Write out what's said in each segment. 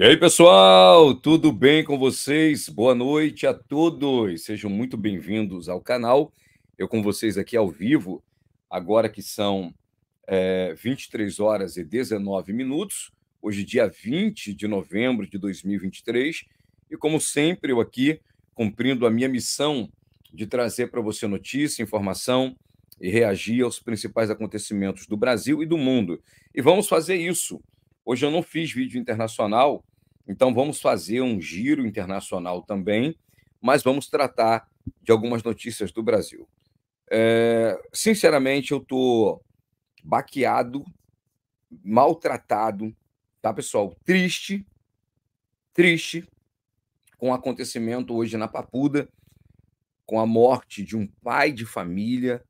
E aí, pessoal, tudo bem com vocês? Boa noite a todos. Sejam muito bem-vindos ao canal. Eu com vocês aqui ao vivo, agora que são é, 23 horas e 19 minutos, hoje, dia 20 de novembro de 2023. E como sempre, eu aqui cumprindo a minha missão de trazer para você notícia, informação e reagir aos principais acontecimentos do Brasil e do mundo. E vamos fazer isso. Hoje eu não fiz vídeo internacional, então vamos fazer um giro internacional também, mas vamos tratar de algumas notícias do Brasil. É, sinceramente, eu estou baqueado, maltratado, tá, pessoal? Triste, triste com o acontecimento hoje na Papuda, com a morte de um pai de família,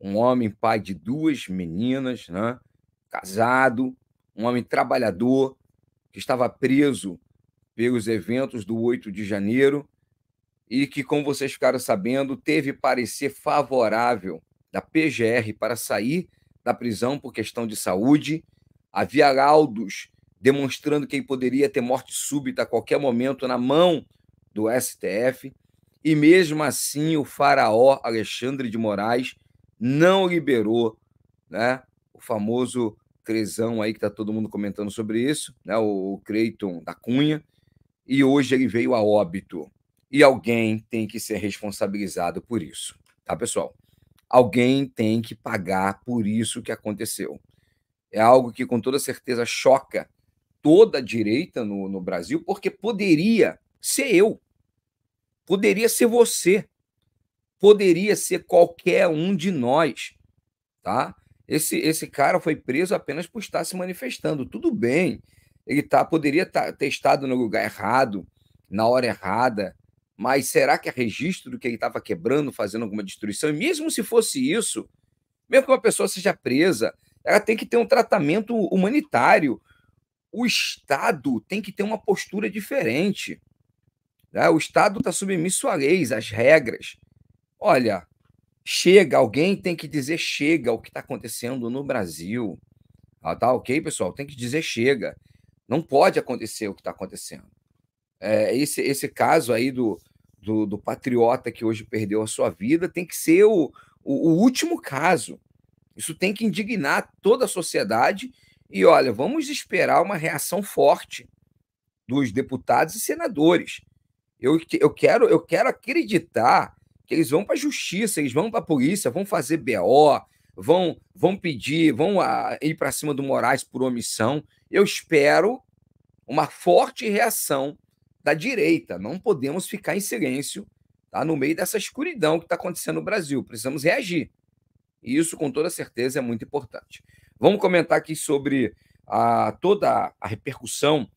um homem pai de duas meninas, né? Casado, um homem trabalhador, que estava preso pelos eventos do 8 de janeiro e que, como vocês ficaram sabendo, teve parecer favorável da PGR para sair da prisão por questão de saúde. Havia laudos demonstrando que ele poderia ter morte súbita a qualquer momento na mão do STF. E mesmo assim, o faraó Alexandre de Moraes não liberou né, o famoso trezão aí que tá todo mundo comentando sobre isso, né? O Creighton da Cunha. E hoje ele veio a óbito. E alguém tem que ser responsabilizado por isso, tá, pessoal? Alguém tem que pagar por isso que aconteceu. É algo que com toda certeza choca toda a direita no, no Brasil, porque poderia ser eu, poderia ser você, poderia ser qualquer um de nós, tá? Esse, esse cara foi preso apenas por estar se manifestando. Tudo bem, ele tá, poderia tá, ter estado no lugar errado, na hora errada, mas será que é registro do que ele estava quebrando, fazendo alguma destruição? E mesmo se fosse isso, mesmo que uma pessoa seja presa, ela tem que ter um tratamento humanitário. O Estado tem que ter uma postura diferente. Né? O Estado está submisso a leis, às regras. Olha, Chega, alguém tem que dizer chega o que está acontecendo no Brasil. Ah, tá ok, pessoal? Tem que dizer chega. Não pode acontecer o que está acontecendo. É, esse, esse caso aí do, do, do, patriota que hoje perdeu a sua vida tem que ser o, o, o último caso. Isso tem que indignar toda a sociedade. E olha, vamos esperar uma reação forte dos deputados e senadores. Eu, eu, quero, eu quero acreditar que eles vão para a justiça, eles vão para a polícia, vão fazer BO, vão vão pedir, vão a, ah, ir para cima do Moraes por omissão. Eu espero uma forte reação da direita. Não podemos ficar em silêncio tá? no meio dessa escuridão que está acontecendo no Brasil. Precisamos reagir. E isso, com toda certeza, é muito importante. Vamos comentar aqui sobre a, ah, toda a repercussão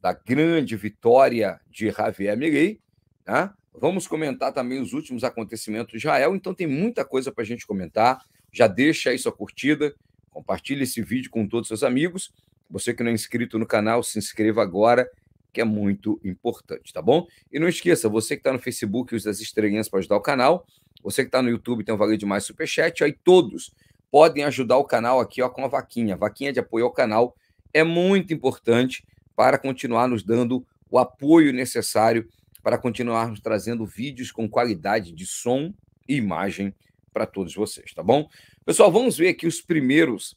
da grande vitória de Javier Milei, né? Vamos comentar também os últimos acontecimentos de Israel, então tem muita coisa para a gente comentar. Já deixa aí sua curtida, compartilha esse vídeo com todos os seus amigos. Você que não é inscrito no canal, se inscreva agora, que é muito importante, tá bom? E não esqueça, você que está no Facebook, usa as estrelinhas para ajudar o canal. Você que está no YouTube tem um valor de mais superchat. Aí todos podem ajudar o canal aqui ó, com a vaquinha. A vaquinha de apoio ao canal é muito importante para continuar nos dando o apoio necessário para continuarmos trazendo vídeos com qualidade de som e imagem para todos vocês, tá bom? Pessoal, vamos ver aqui os primeiros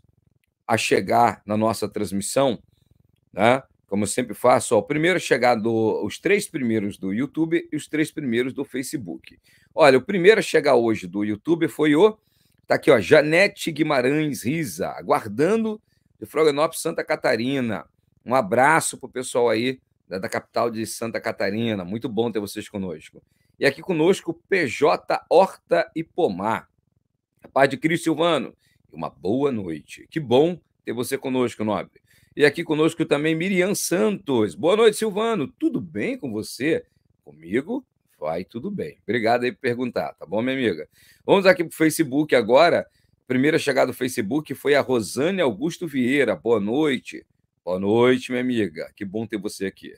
a chegar na nossa transmissão, né? Como eu sempre faço, ó, o primeiro a chegar do, os três primeiros do YouTube e os três primeiros do Facebook. Olha, o primeiro a chegar hoje do YouTube foi o tá aqui, ó, Janete Guimarães Risa, aguardando de Florianópolis, Santa Catarina. Um abraço pro pessoal aí da capital de Santa Catarina. Muito bom ter vocês conosco. E aqui conosco, PJ Horta e Pomar. A paz de Cristo Silvano. Uma boa noite. Que bom ter você conosco, nobre. E aqui conosco também Miriam Santos. Boa noite, Silvano. Tudo bem com você? Comigo vai tudo bem. Obrigado aí por perguntar, tá bom, minha amiga? Vamos aqui para o Facebook agora. primeira chegada do Facebook foi a Rosane Augusto Vieira. Boa noite. Boa noite, minha amiga. Que bom ter você aqui.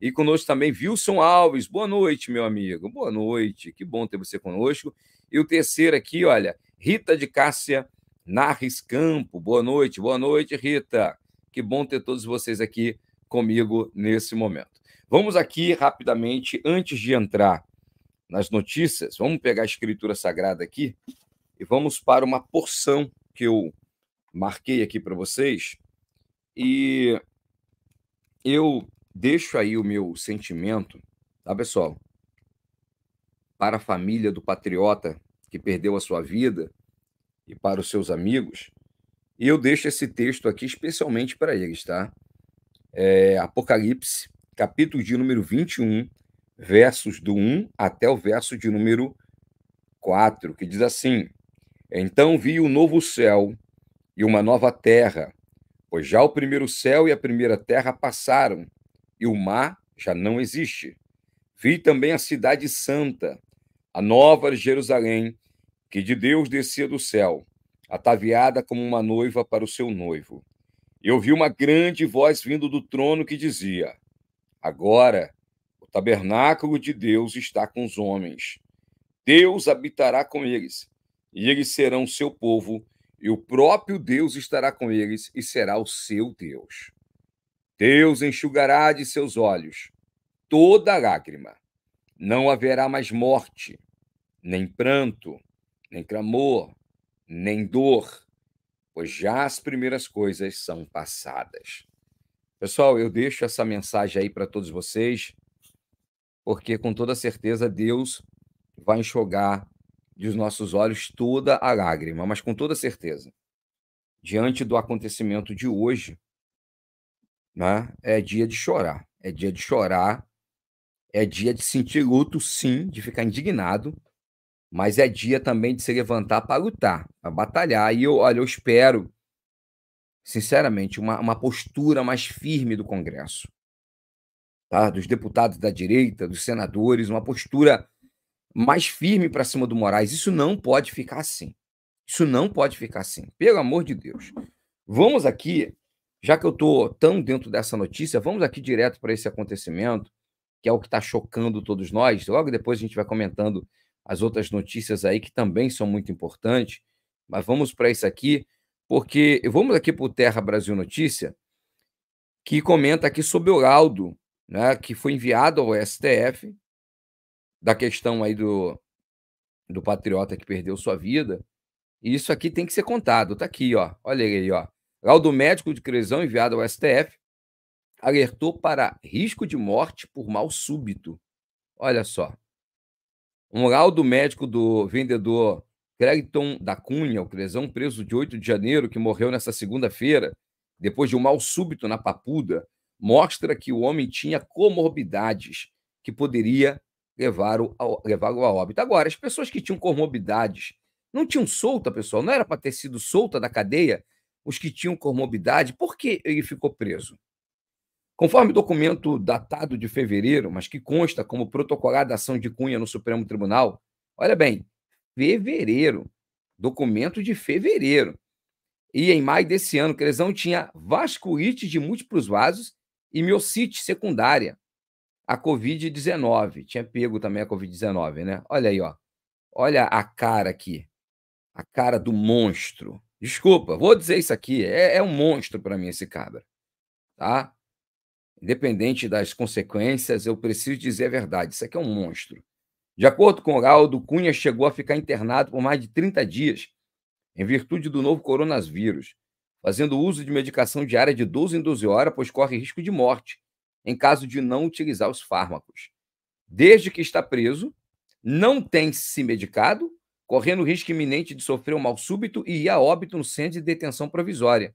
E conosco também Wilson Alves. Boa noite, meu amigo. Boa noite. Que bom ter você conosco. E o terceiro aqui, olha, Rita de Cássia Narris Campo. Boa noite. Boa noite, Rita. Que bom ter todos vocês aqui comigo nesse momento. Vamos aqui rapidamente, antes de entrar nas notícias, vamos pegar a escritura sagrada aqui e vamos para uma porção que eu marquei aqui para vocês e eu deixo aí o meu sentimento, tá, pessoal? Para a família do patriota que perdeu a sua vida e para os seus amigos. E eu deixo esse texto aqui especialmente para eles, tá? É, Apocalipse, capítulo de número 21, versos do 1 até o verso de número 4, que diz assim: Então vi o um novo céu e uma nova terra Pois já o primeiro céu e a primeira terra passaram, e o mar já não existe. Vi também a cidade santa, a nova Jerusalém, que de Deus descia do céu, ataviada como uma noiva para o seu noivo. Eu vi uma grande voz vindo do trono que dizia: Agora o tabernáculo de Deus está com os homens. Deus habitará com eles, e eles serão seu povo, e o próprio Deus estará com eles e será o seu Deus. Deus enxugará de seus olhos toda lágrima. Não haverá mais morte, nem pranto, nem clamor, nem dor, pois já as primeiras coisas são passadas. Pessoal, eu deixo essa mensagem aí para todos vocês, porque com toda certeza Deus vai enxugar dos nossos olhos toda a lágrima, mas com toda certeza, diante do acontecimento de hoje, né, é dia de chorar. É dia de chorar, é dia de sentir luto, sim, de ficar indignado, mas é dia também de se levantar para lutar, para batalhar. E eu, olha, eu espero, sinceramente, uma, uma postura mais firme do Congresso, tá? dos deputados da direita, dos senadores, uma postura mais firme para cima do Moraes. Isso não pode ficar assim. Isso não pode ficar assim. Pelo amor de Deus. Vamos aqui, já que eu estou tão dentro dessa notícia, vamos aqui direto para esse acontecimento, que é o que está chocando todos nós. Logo depois a gente vai comentando as outras notícias aí que também são muito importantes. Mas vamos para isso aqui, porque vamos aqui para o Terra Brasil Notícia, que comenta aqui sobre o laudo né, que foi enviado ao STF da questão aí do, do patriota que perdeu sua vida. E isso aqui tem que ser contado. Tá aqui, ó. Olha aí, ó. Laudo médico de cresão enviado ao STF alertou para risco de morte por mal súbito. Olha só. Um laudo médico do vendedor Creighton da Cunha, o cresão preso de 8 de janeiro, que morreu nessa segunda-feira, depois de um mal súbito na Papuda, mostra que o homem tinha comorbidades que poderia levaram ao, levaram ao óbito. Agora, as pessoas que tinham comorbidades não tinham solta, pessoal, não era para ter sido solta da cadeia os que tinham comorbidade, por que ele ficou preso? Conforme documento datado de fevereiro, mas que consta como protocolado da ação de Cunha no Supremo Tribunal, olha bem, fevereiro, documento de fevereiro. E em maio desse ano, Cresão tinha vasculite de múltiplos vasos e miocite secundária a Covid-19. Tinha pego também a Covid-19, né? Olha aí, ó. Olha a cara aqui. A cara do monstro. Desculpa, vou dizer isso aqui. É, é um monstro para mim esse cabra. Tá? Independente das consequências, eu preciso dizer a verdade. Isso aqui é um monstro. De acordo com o Galdo, Cunha chegou a ficar internado por mais de 30 dias em virtude do novo coronavírus, fazendo uso de medicação diária de 12 em 12 horas, pois corre risco de morte em caso de não utilizar os fármacos. Desde que está preso, não tem se medicado, correndo risco iminente de sofrer um mal súbito e ir a óbito no centro de detenção provisória,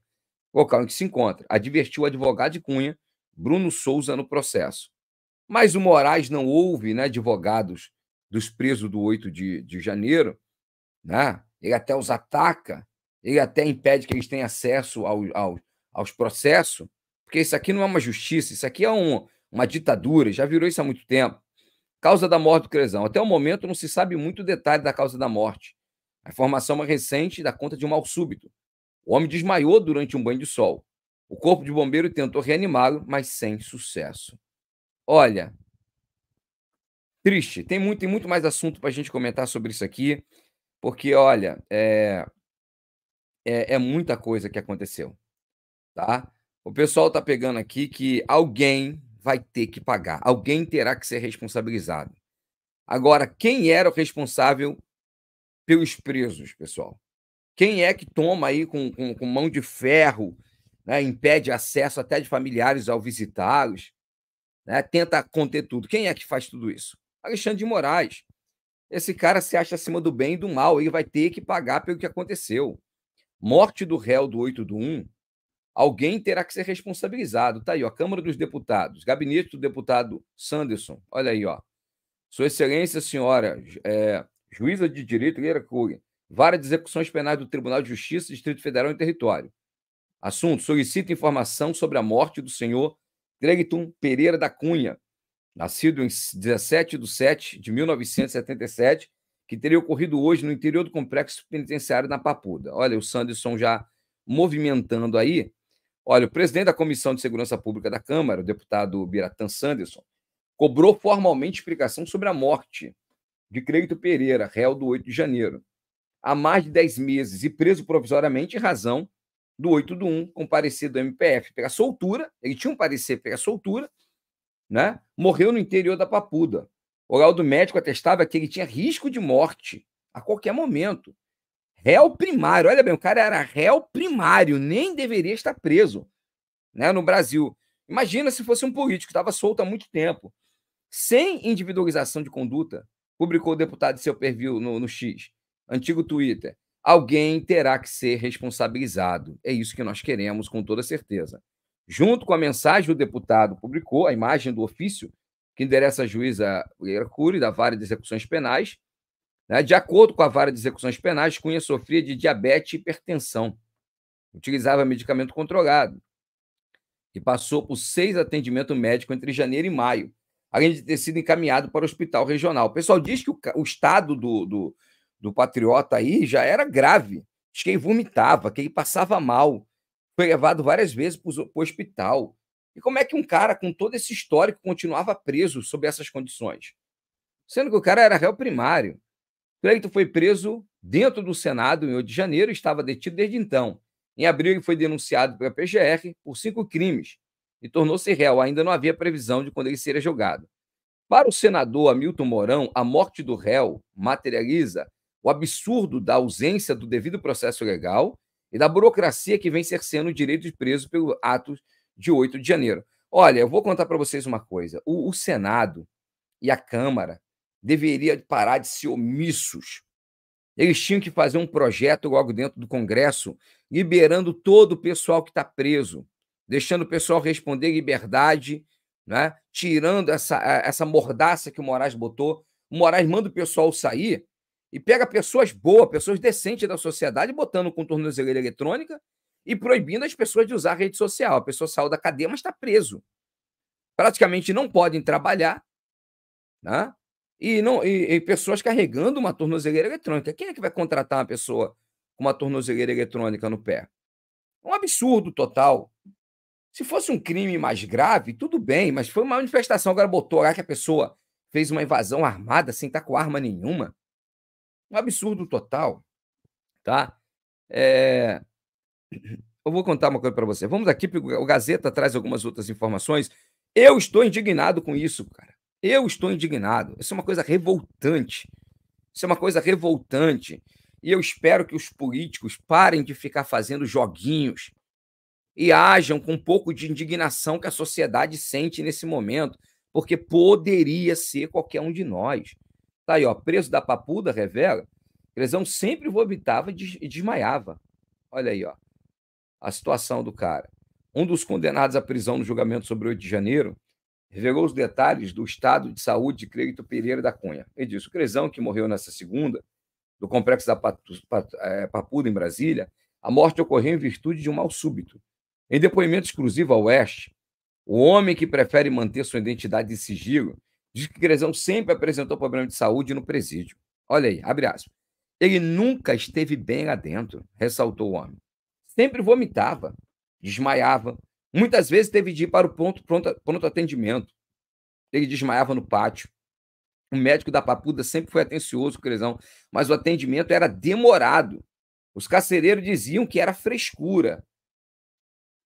local em que se encontra, advertiu o advogado de Cunha, Bruno Souza, no processo. Mas o Moraes não ouve né, advogados dos presos do 8 de, de janeiro, né? ele até os ataca, ele até impede que eles tenham acesso ao, ao, aos processos, porque isso aqui não é uma justiça, isso aqui é um, uma ditadura, já virou isso há muito tempo. Causa da morte do Cresão. Até o momento não se sabe muito o detalhe da causa da morte. A informação é mais recente dá conta de um mal súbito. O homem desmaiou durante um banho de sol. O corpo de bombeiro tentou reanimá-lo, mas sem sucesso. Olha, triste. Tem muito, tem muito mais assunto para a gente comentar sobre isso aqui, porque, olha, é, é, é muita coisa que aconteceu, tá? O pessoal está pegando aqui que alguém vai ter que pagar, alguém terá que ser responsabilizado. Agora, quem era o responsável pelos presos, pessoal? Quem é que toma aí com, com, com mão de ferro, né, impede acesso até de familiares ao visitá-los, né, tenta conter tudo? Quem é que faz tudo isso? Alexandre de Moraes. Esse cara se acha acima do bem e do mal, ele vai ter que pagar pelo que aconteceu. Morte do réu do 8 do 1 Alguém terá que ser responsabilizado. Tá aí, ó, Câmara dos Deputados, gabinete do deputado Sanderson. Olha aí, ó. Sua Excelência, senhora é, juíza de direito Leira Cury, vara de execuções penais do Tribunal de Justiça, Distrito Federal e Território. Assunto: solicita informação sobre a morte do senhor Cleiton Pereira da Cunha, nascido em 17 de 7 de 1977, que teria ocorrido hoje no interior do complexo penitenciário na Papuda. Olha, o Sanderson já movimentando aí Olha, o presidente da Comissão de Segurança Pública da Câmara, o deputado Biratan Sanderson, cobrou formalmente explicação sobre a morte de Creito Pereira, réu do 8 de janeiro, há mais de 10 meses e preso provisoriamente em razão do 8 do 1, com parecer do MPF. Pega soltura, ele tinha um parecer, pega soltura, né? morreu no interior da Papuda. O oral do médico atestava que ele tinha risco de morte a qualquer momento. Réu primário, olha bem, o cara era réu primário, nem deveria estar preso né, no Brasil. Imagina se fosse um político, estava solto há muito tempo. Sem individualização de conduta, publicou o deputado de seu perfil no, no X, antigo Twitter. Alguém terá que ser responsabilizado. É isso que nós queremos, com toda certeza. Junto com a mensagem do deputado, publicou a imagem do ofício que endereça a juíza Leila Cury, da Vara de Execuções Penais, né? De acordo com a vara de execuções penais, Cunha sofria de diabetes e hipertensão. Utilizava medicamento controlado. E passou por seis atendimentos médicos entre janeiro e maio, além de ter sido encaminhado para o hospital regional. O pessoal diz que o, o estado do, do, do patriota aí já era grave. Diz que ele vomitava, que ele passava mal. Foi levado várias vezes para o hospital. E como é que um cara com todo esse histórico continuava preso sob essas condições? Sendo que o cara era réu primário. Cleito foi preso dentro do Senado em 8 de janeiro e estava detido desde então. Em abril, ele foi denunciado pela PGR por cinco crimes e tornou-se réu. Ainda não havia previsão de quando ele seria julgado. Para o senador Hamilton Mourão, a morte do réu materializa o absurdo da ausência do devido processo legal e da burocracia que vem cercando o direito de preso pelo ato de 8 de janeiro. Olha, eu vou contar para vocês uma coisa. O, o Senado e a Câmara deveria parar de ser omissos. Eles tinham que fazer um projeto logo dentro do Congresso, liberando todo o pessoal que está preso, deixando o pessoal responder liberdade, né? tirando essa, essa mordaça que o Moraes botou. O Moraes manda o pessoal sair e pega pessoas boas, pessoas decentes da sociedade, botando com tornozeleira eletrônica e proibindo as pessoas de usar rede social. A pessoa saiu da cadeia, mas está preso. Praticamente não podem trabalhar, né? e não e, e, pessoas carregando uma tornozeleira eletrônica. Quem é que vai contratar uma pessoa com uma tornozeleira eletrônica no pé? É um absurdo total. Se fosse um crime mais grave, tudo bem, mas foi uma manifestação. Agora botou lá que a pessoa fez uma invasão armada sem estar com arma nenhuma. Um absurdo total, tá? É... Eu vou contar uma coisa para você. Vamos aqui, o Gazeta traz algumas outras informações. Eu estou indignado com isso, cara. Eu estou indignado. Isso é uma coisa revoltante. Isso é uma coisa revoltante. E eu espero que os políticos parem de ficar fazendo joguinhos e hajam com um pouco de indignação que a sociedade sente nesse momento, porque poderia ser qualquer um de nós. Tá aí, ó, preso da papuda revela, Clezão sempre vomitava e desmaiava. Olha aí, ó, a situação do cara. Um dos condenados à prisão no julgamento sobre o 8 de janeiro revelou os detalhes do estado de saúde de Cleito Pereira da Cunha. Ele disse: o que morreu nessa segunda, do complexo da é, Papuda, em Brasília, a morte ocorreu em virtude de um mal súbito. Em depoimento exclusivo ao Oeste, o homem que prefere manter sua identidade em sigilo diz que Cresão sempre apresentou problema de saúde no presídio. Olha aí, abre aspas. Ele nunca esteve bem lá dentro, ressaltou o homem. Sempre vomitava, desmaiava, Muitas vezes teve de ir para o ponto, pronto, pronto atendimento. Ele desmaiava no pátio. O médico da Papuda sempre foi atencioso Cresão, mas o atendimento era demorado. Os carcereiros diziam que era frescura.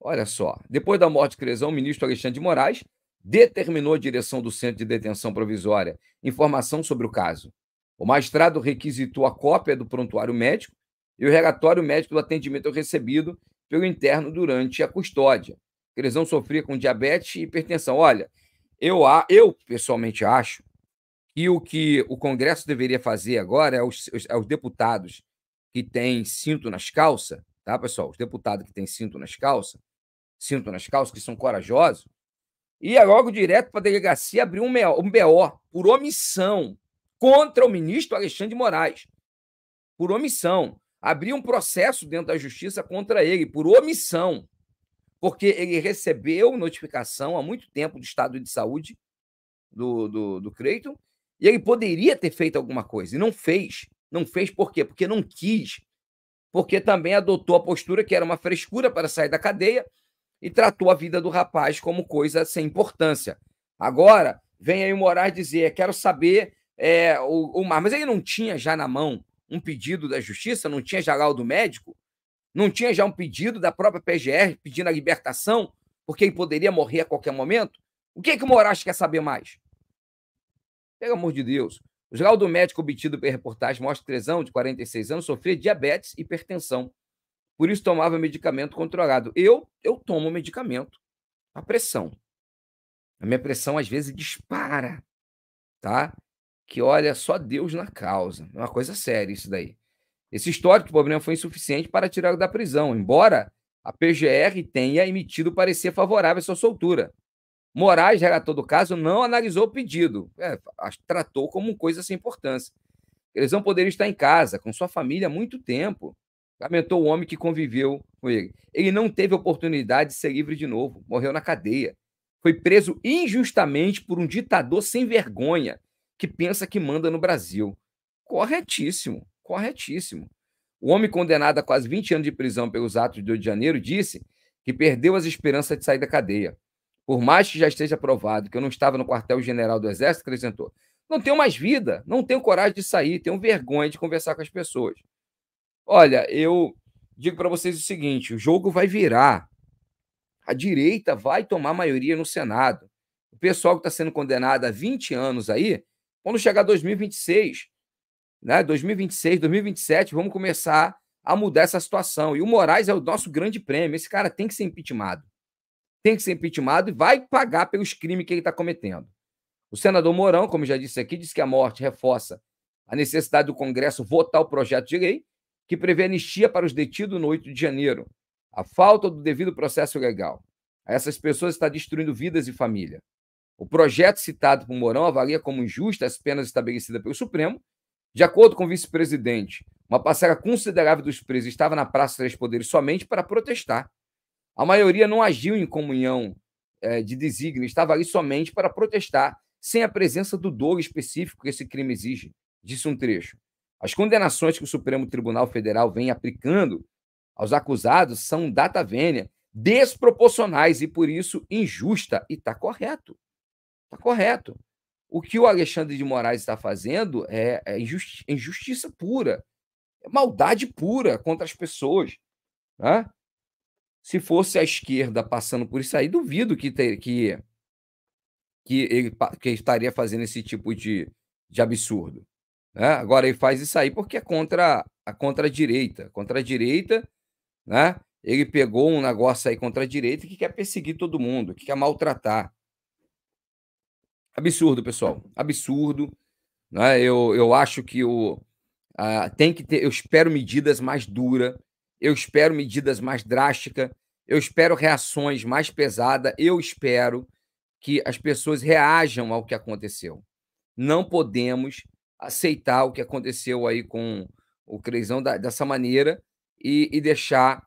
Olha só, depois da morte de Cresão, o ministro Alexandre de Moraes determinou a direção do centro de detenção provisória informação sobre o caso. O magistrado requisitou a cópia do prontuário médico e o relatório médico do atendimento recebido pelo interno durante a custódia que eles vão sofrer com diabetes e hipertensão. Olha, eu, eu pessoalmente acho que o que o Congresso deveria fazer agora é os, é os deputados que têm cinto nas calças, tá, pessoal? Os deputados que têm cinto nas calças, cinto nas calças, que são corajosos, ia é logo direto para a delegacia abrir um BO, um BO por omissão contra o ministro Alexandre de Moraes. Por omissão. Abrir um processo dentro da justiça contra ele, por omissão porque ele recebeu notificação há muito tempo do estado de saúde do, do, do Creighton, e ele poderia ter feito alguma coisa, e não fez. Não fez por quê? Porque não quis. Porque também adotou a postura que era uma frescura para sair da cadeia e tratou a vida do rapaz como coisa sem importância. Agora, vem aí o Moraes dizer: quero saber é, o, o Mas ele não tinha já na mão um pedido da justiça, não tinha já laudo médico? Não tinha já um pedido da própria PGR pedindo a libertação, porque ele poderia morrer a qualquer momento? O que é que o Moraes quer saber mais? Pelo amor de Deus. O do médico obtido pela reportagem mostra que Trezão, de 46 anos, sofria diabetes e hipertensão. Por isso tomava medicamento controlado. Eu, eu tomo medicamento. A pressão. A minha pressão às vezes dispara, tá? Que olha só Deus na causa. É uma coisa séria isso daí. Esse histórico do problema foi insuficiente para tirá-lo da prisão, embora a PGR tenha emitido parecer favorável à sua soltura. Moraes, relator do caso, não analisou o pedido, é, tratou como coisa sem importância. Eles não poderiam estar em casa, com sua família há muito tempo, lamentou o homem que conviveu com ele. Ele não teve oportunidade de ser livre de novo, morreu na cadeia. Foi preso injustamente por um ditador sem vergonha que pensa que manda no Brasil. Corretíssimo corretíssimo. O homem condenado a quase 20 anos de prisão pelos atos de 2 de janeiro disse que perdeu as esperanças de sair da cadeia. Por mais que já esteja provado que eu não estava no quartel-general do Exército, acrescentou: não tenho mais vida, não tenho coragem de sair, tenho vergonha de conversar com as pessoas. Olha, eu digo para vocês o seguinte: o jogo vai virar. A direita vai tomar maioria no Senado. O pessoal que está sendo condenado há 20 anos aí, quando chegar 2026, né, 2026, 2027, vamos começar a mudar essa situação. E o Moraes é o nosso grande prêmio. Esse cara tem que ser impeachmentado. Tem que ser impeachmentado e vai pagar pelos crimes que ele está cometendo. O senador Mourão, como já disse aqui, disse que a morte reforça a necessidade do Congresso votar o projeto de lei que prevê anistia para os detidos no 8 de janeiro. A falta do devido processo legal. A essas pessoas está destruindo vidas e família. O projeto citado por Mourão avalia como injusta as penas estabelecidas pelo Supremo de acordo com o vice-presidente, uma parcela considerável dos presos estava na Praça Três Poderes somente para protestar. A maioria não agiu em comunhão é, de desígnio, estava ali somente para protestar, sem a presença do dolo específico que esse crime exige, disse um trecho. As condenações que o Supremo Tribunal Federal vem aplicando aos acusados são data vênia, desproporcionais e, por isso, injusta. E está correto. Está correto. O que o Alexandre de Moraes está fazendo é, é injusti injustiça pura, é maldade pura contra as pessoas. Né? Se fosse a esquerda passando por isso aí, duvido que, ter, que, que ele que estaria fazendo esse tipo de, de absurdo. Né? Agora ele faz isso aí porque é contra a contra a direita. Contra a direita, né? ele pegou um negócio aí contra a direita que quer perseguir todo mundo, que quer maltratar. Absurdo, pessoal. Absurdo. Né? Eu, eu acho que o, uh, tem que ter. Eu espero medidas mais duras, eu espero medidas mais drásticas, eu espero reações mais pesadas, eu espero que as pessoas reajam ao que aconteceu. Não podemos aceitar o que aconteceu aí com o Creizão da, dessa maneira e, e deixar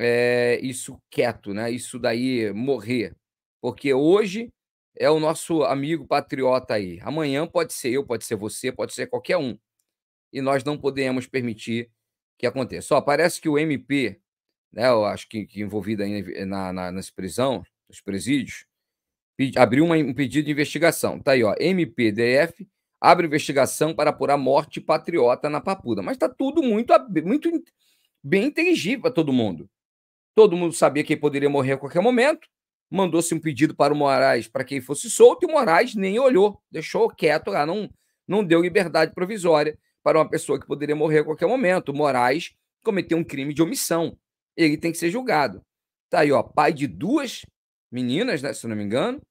é, isso quieto, né? Isso daí morrer. Porque hoje é o nosso amigo patriota aí. Amanhã pode ser eu, pode ser você, pode ser qualquer um. E nós não podemos permitir que aconteça. Só parece que o MP, né, eu acho que, que envolvido aí na, na, nas prisão, nos presídios, pedi, abriu uma, um pedido de investigação. Tá aí, ó, MPDF abre investigação para apurar morte patriota na Papuda. Mas está tudo muito, muito bem inteligível para todo mundo. Todo mundo sabia que poderia morrer a qualquer momento mandou-se um pedido para o Moraes para que ele fosse solto e o Moraes nem olhou, deixou quieto lá, não, não deu liberdade provisória para uma pessoa que poderia morrer a qualquer momento. O Moraes cometeu um crime de omissão, ele tem que ser julgado. Tá aí, ó, pai de duas meninas, né, se não me engano,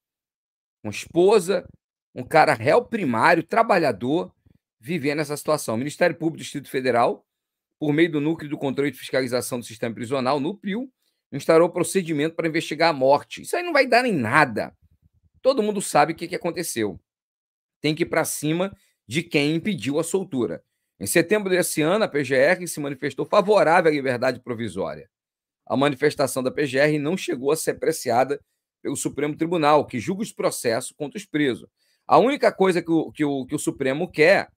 uma esposa, um cara réu primário, trabalhador, vivendo essa situação. O Ministério Público do Distrito Federal, por meio do Núcleo do Controle de Fiscalização do Sistema Prisional, NUPRIL, instaurou procedimento para investigar a morte. Isso aí não vai dar em nada. Todo mundo sabe o que, que aconteceu. Tem que ir para cima de quem impediu a soltura. Em setembro desse ano, a PGR se manifestou favorável à liberdade provisória. A manifestação da PGR não chegou a ser apreciada pelo Supremo Tribunal, que julga os processos contra os presos. A única coisa que o, que o, que o Supremo quer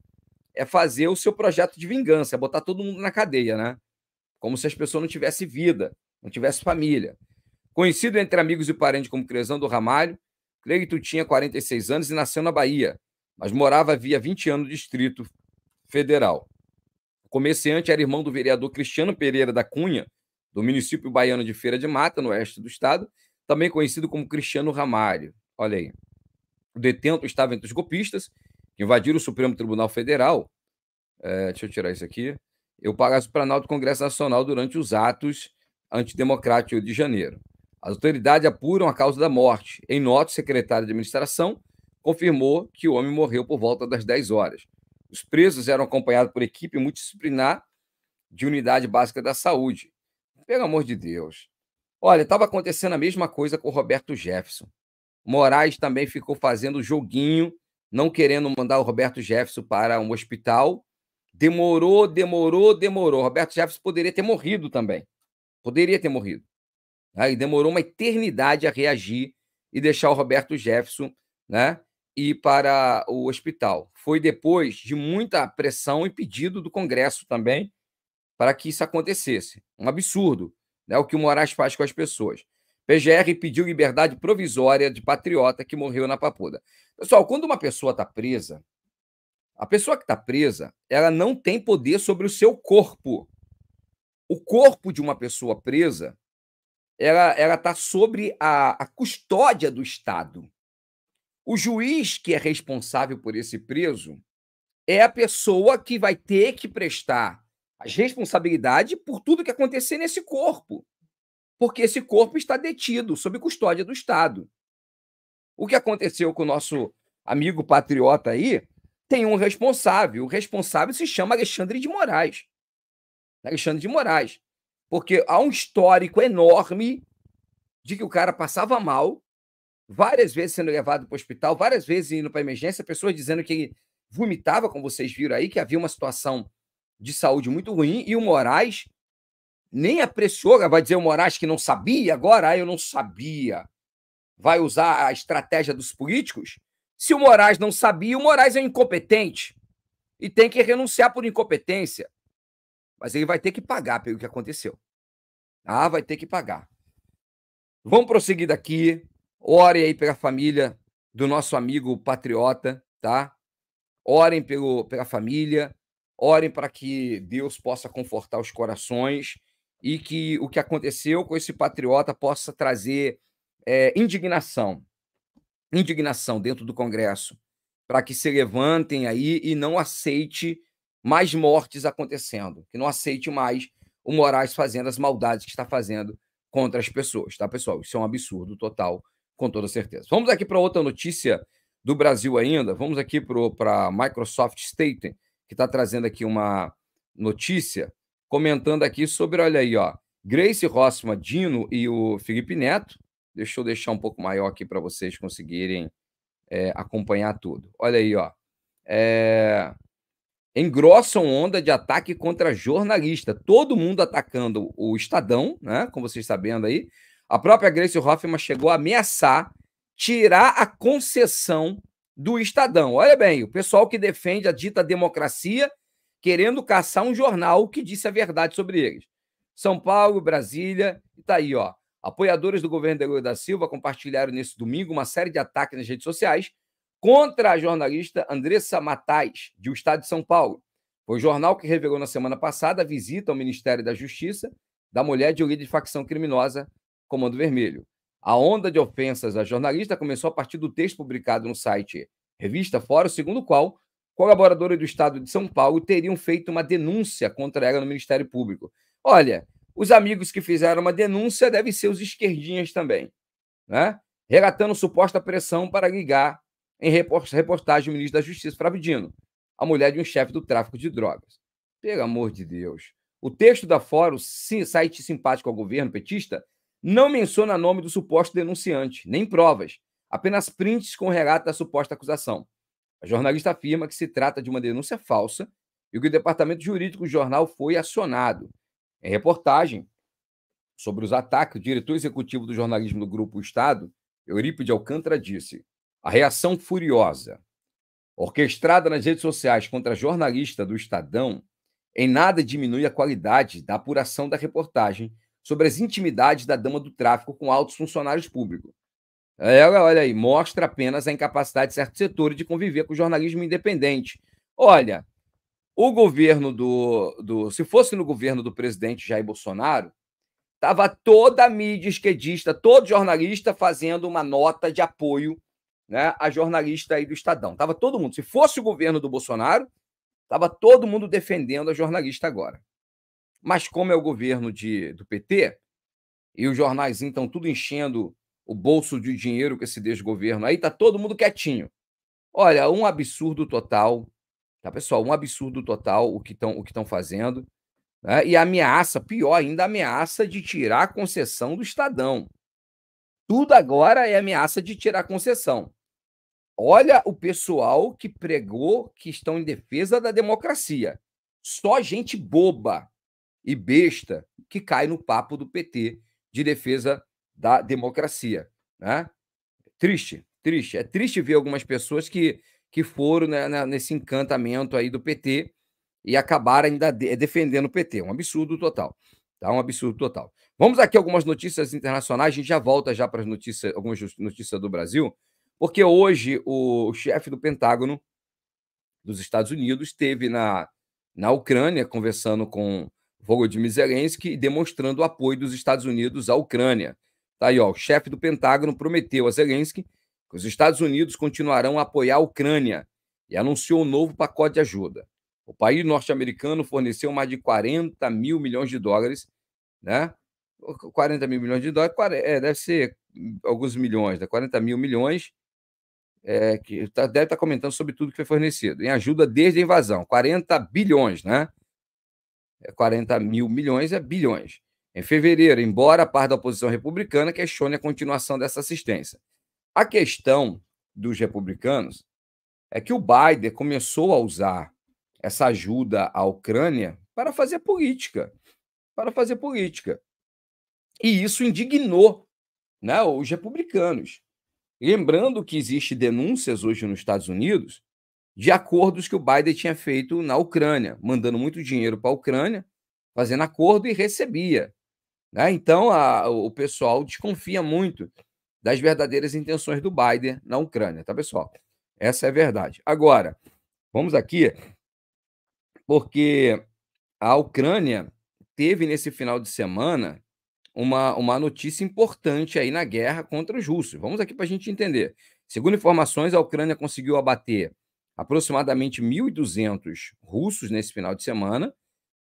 é fazer o seu projeto de vingança, é botar todo mundo na cadeia, né? Como se as pessoas não tivessem vida não tivesse família. Conhecido entre amigos e parentes como Crezão do Ramalho, Cleito tinha 46 anos e nasceu na Bahia, mas morava havia 20 anos no Distrito Federal. O comerciante era irmão do vereador Cristiano Pereira da Cunha, do município baiano de Feira de Mata, no oeste do estado, também conhecido como Cristiano Ramalho. Olha aí. O detento estava entre os golpistas que invadiram o Supremo Tribunal Federal. É, deixa eu tirar isso aqui. Eu pagasse o Planalto do Congresso Nacional durante os atos antidemocrático de janeiro. As autoridades apuram a causa da morte. Em nota, o secretário de administração confirmou que o homem morreu por volta das 10 horas. Os presos eram acompanhados por equipe multidisciplinar de unidade básica da saúde. Pelo amor de Deus. Olha, estava acontecendo a mesma coisa com o Roberto Jefferson. Moraes também ficou fazendo joguinho, não querendo mandar o Roberto Jefferson para um hospital. Demorou, demorou, demorou. Roberto Jefferson poderia ter morrido também. Poderia ter morrido. Né? E demorou uma eternidade a reagir e deixar o Roberto Jefferson né, ir para o hospital. Foi depois de muita pressão e pedido do Congresso também para que isso acontecesse. Um absurdo né, o que o Moraes faz com as pessoas. PGR pediu liberdade provisória de patriota que morreu na Papuda. Pessoal, quando uma pessoa está presa, a pessoa que está presa, ela não tem poder sobre o seu corpo o corpo de uma pessoa presa ela ela está sobre a, a custódia do Estado. O juiz que é responsável por esse preso é a pessoa que vai ter que prestar a responsabilidade por tudo que acontecer nesse corpo, porque esse corpo está detido sob custódia do Estado. O que aconteceu com o nosso amigo patriota aí tem um responsável. O responsável se chama Alexandre de Moraes. Alexandre de Moraes. Porque há um histórico enorme de que o cara passava mal, várias vezes sendo levado para o hospital, várias vezes indo para emergência, pessoas dizendo que ele vomitava, como vocês viram aí, que havia uma situação de saúde muito ruim, e o Moraes nem apreciou, vai dizer o Moraes que não sabia agora, ah, eu não sabia. Vai usar a estratégia dos políticos? Se o Moraes não sabia, o Moraes é incompetente e tem que renunciar por incompetência. Mas ele vai ter que pagar pelo que aconteceu. Ah, vai ter que pagar. Vamos prosseguir daqui. Ore aí pela família do nosso amigo patriota, tá? Orem pelo, pela família, orem para que Deus possa confortar os corações e que o que aconteceu com esse patriota possa trazer é, indignação, indignação dentro do Congresso, para que se levantem aí e não aceite mais mortes acontecendo, que não aceite mais o Moraes fazendo as maldades que está fazendo contra as pessoas, tá, pessoal? Isso é um absurdo total, com toda certeza. Vamos aqui para outra notícia do Brasil ainda. Vamos aqui para a Microsoft Statement, que está trazendo aqui uma notícia comentando aqui sobre, olha aí, ó, Grace Rossman, Dino e o Felipe Neto. Deixa eu deixar um pouco maior aqui para vocês conseguirem é, acompanhar tudo. Olha aí, ó. É engrossam onda de ataque contra jornalista. Todo mundo atacando o Estadão, né? Como vocês sabendo aí. A própria Grace Hoffman chegou a ameaçar tirar a concessão do Estadão. Olha bem, o pessoal que defende a dita democracia querendo caçar um jornal que disse a verdade sobre eles. São Paulo, Brasília, e tá aí, ó. Apoiadores do governo Delor da Silva compartilharam nesse domingo uma série de ataques nas redes sociais contra a jornalista Andressa Matais, do Estado de São Paulo. Foi o jornal que revelou na semana passada a visita ao Ministério da Justiça da mulher de um líder de facção criminosa, Comando Vermelho. A onda de ofensas à jornalista começou a partir do texto publicado no site Revista Fórum, segundo o qual colaboradores do Estado de São Paulo teriam feito uma denúncia contra ela no Ministério Público. Olha, os amigos que fizeram uma denúncia devem ser os esquerdinhas também, né? Relatando suposta pressão para ligar em reportagem do ministro da Justiça, Flávio a mulher de um chefe do tráfico de drogas. Pelo amor de Deus. O texto da Fórum, site simpático ao governo petista, não menciona nome do suposto denunciante, nem provas, apenas prints com relato da suposta acusação. A jornalista afirma que se trata de uma denúncia falsa e que o departamento jurídico do jornal foi acionado. Em reportagem sobre os ataques, o diretor executivo do jornalismo do Grupo Estado, Eurípides Alcântara, disse: a reação furiosa, orquestrada nas redes sociais contra jornalista do Estadão, em nada diminui a qualidade da apuração da reportagem sobre as intimidades da dama do tráfico com altos funcionários públicos. Ela, é, olha aí, mostra apenas a incapacidade de certo setor de conviver com o jornalismo independente. Olha, o governo do, do. Se fosse no governo do presidente Jair Bolsonaro, estava toda a mídia esquerdista, todo jornalista fazendo uma nota de apoio né, a jornalista aí do Estadão. Tava todo mundo, se fosse o governo do Bolsonaro, tava todo mundo defendendo a jornalista agora. Mas como é o governo de, do PT, e os jornais estão tudo enchendo o bolso de dinheiro com esse desgoverno aí, tá todo mundo quietinho. Olha, um absurdo total, tá, pessoal? Um absurdo total o que estão o que estão fazendo. Né? E ameaça, pior ainda, ameaça de tirar a concessão do Estadão. Tudo agora é ameaça de tirar a concessão. Olha o pessoal que pregou que estão em defesa da democracia. Só gente boba e besta que cai no papo do PT de defesa da democracia. Né? Triste, triste. É triste ver algumas pessoas que, que foram né, nesse encantamento aí do PT e acabaram ainda defendendo o PT. É um absurdo total. Tá? Um absurdo total. Vamos aqui algumas notícias internacionais. A gente já volta já para as notícias, algumas notícias do Brasil. Porque hoje o chefe do Pentágono dos Estados Unidos esteve na, na Ucrânia conversando com Volodymyr Zelensky e demonstrando o apoio dos Estados Unidos à Ucrânia. Tá aí, ó, o chefe do Pentágono prometeu a Zelensky que os Estados Unidos continuarão a apoiar a Ucrânia e anunciou um novo pacote de ajuda. O país norte-americano forneceu mais de 40 mil milhões de dólares, né? 40 mil milhões de dólares, é, deve ser alguns milhões, né? 40 mil milhões é, que tá, deve estar tá comentando sobre tudo que foi fornecido, em ajuda desde a invasão, 40 bilhões, né? 40 é, mil milhões é bilhões. Em fevereiro, embora a parte da oposição republicana questione a continuação dessa assistência. A questão dos republicanos é que o Biden começou a usar essa ajuda à Ucrânia para fazer política, para fazer política. E isso indignou né, os republicanos. Lembrando que existe denúncias hoje nos Estados Unidos de acordos que o Biden tinha feito na Ucrânia, mandando muito dinheiro para a Ucrânia, fazendo acordo e recebia. Né? Então, a, o pessoal desconfia muito das verdadeiras intenções do Biden na Ucrânia, tá, pessoal? Essa é a verdade. Agora, vamos aqui, porque a Ucrânia teve nesse final de semana uma, uma notícia importante aí na guerra contra os russos. Vamos aqui para a gente entender. Segundo informações, a Ucrânia conseguiu abater aproximadamente 1.200 russos nesse final de semana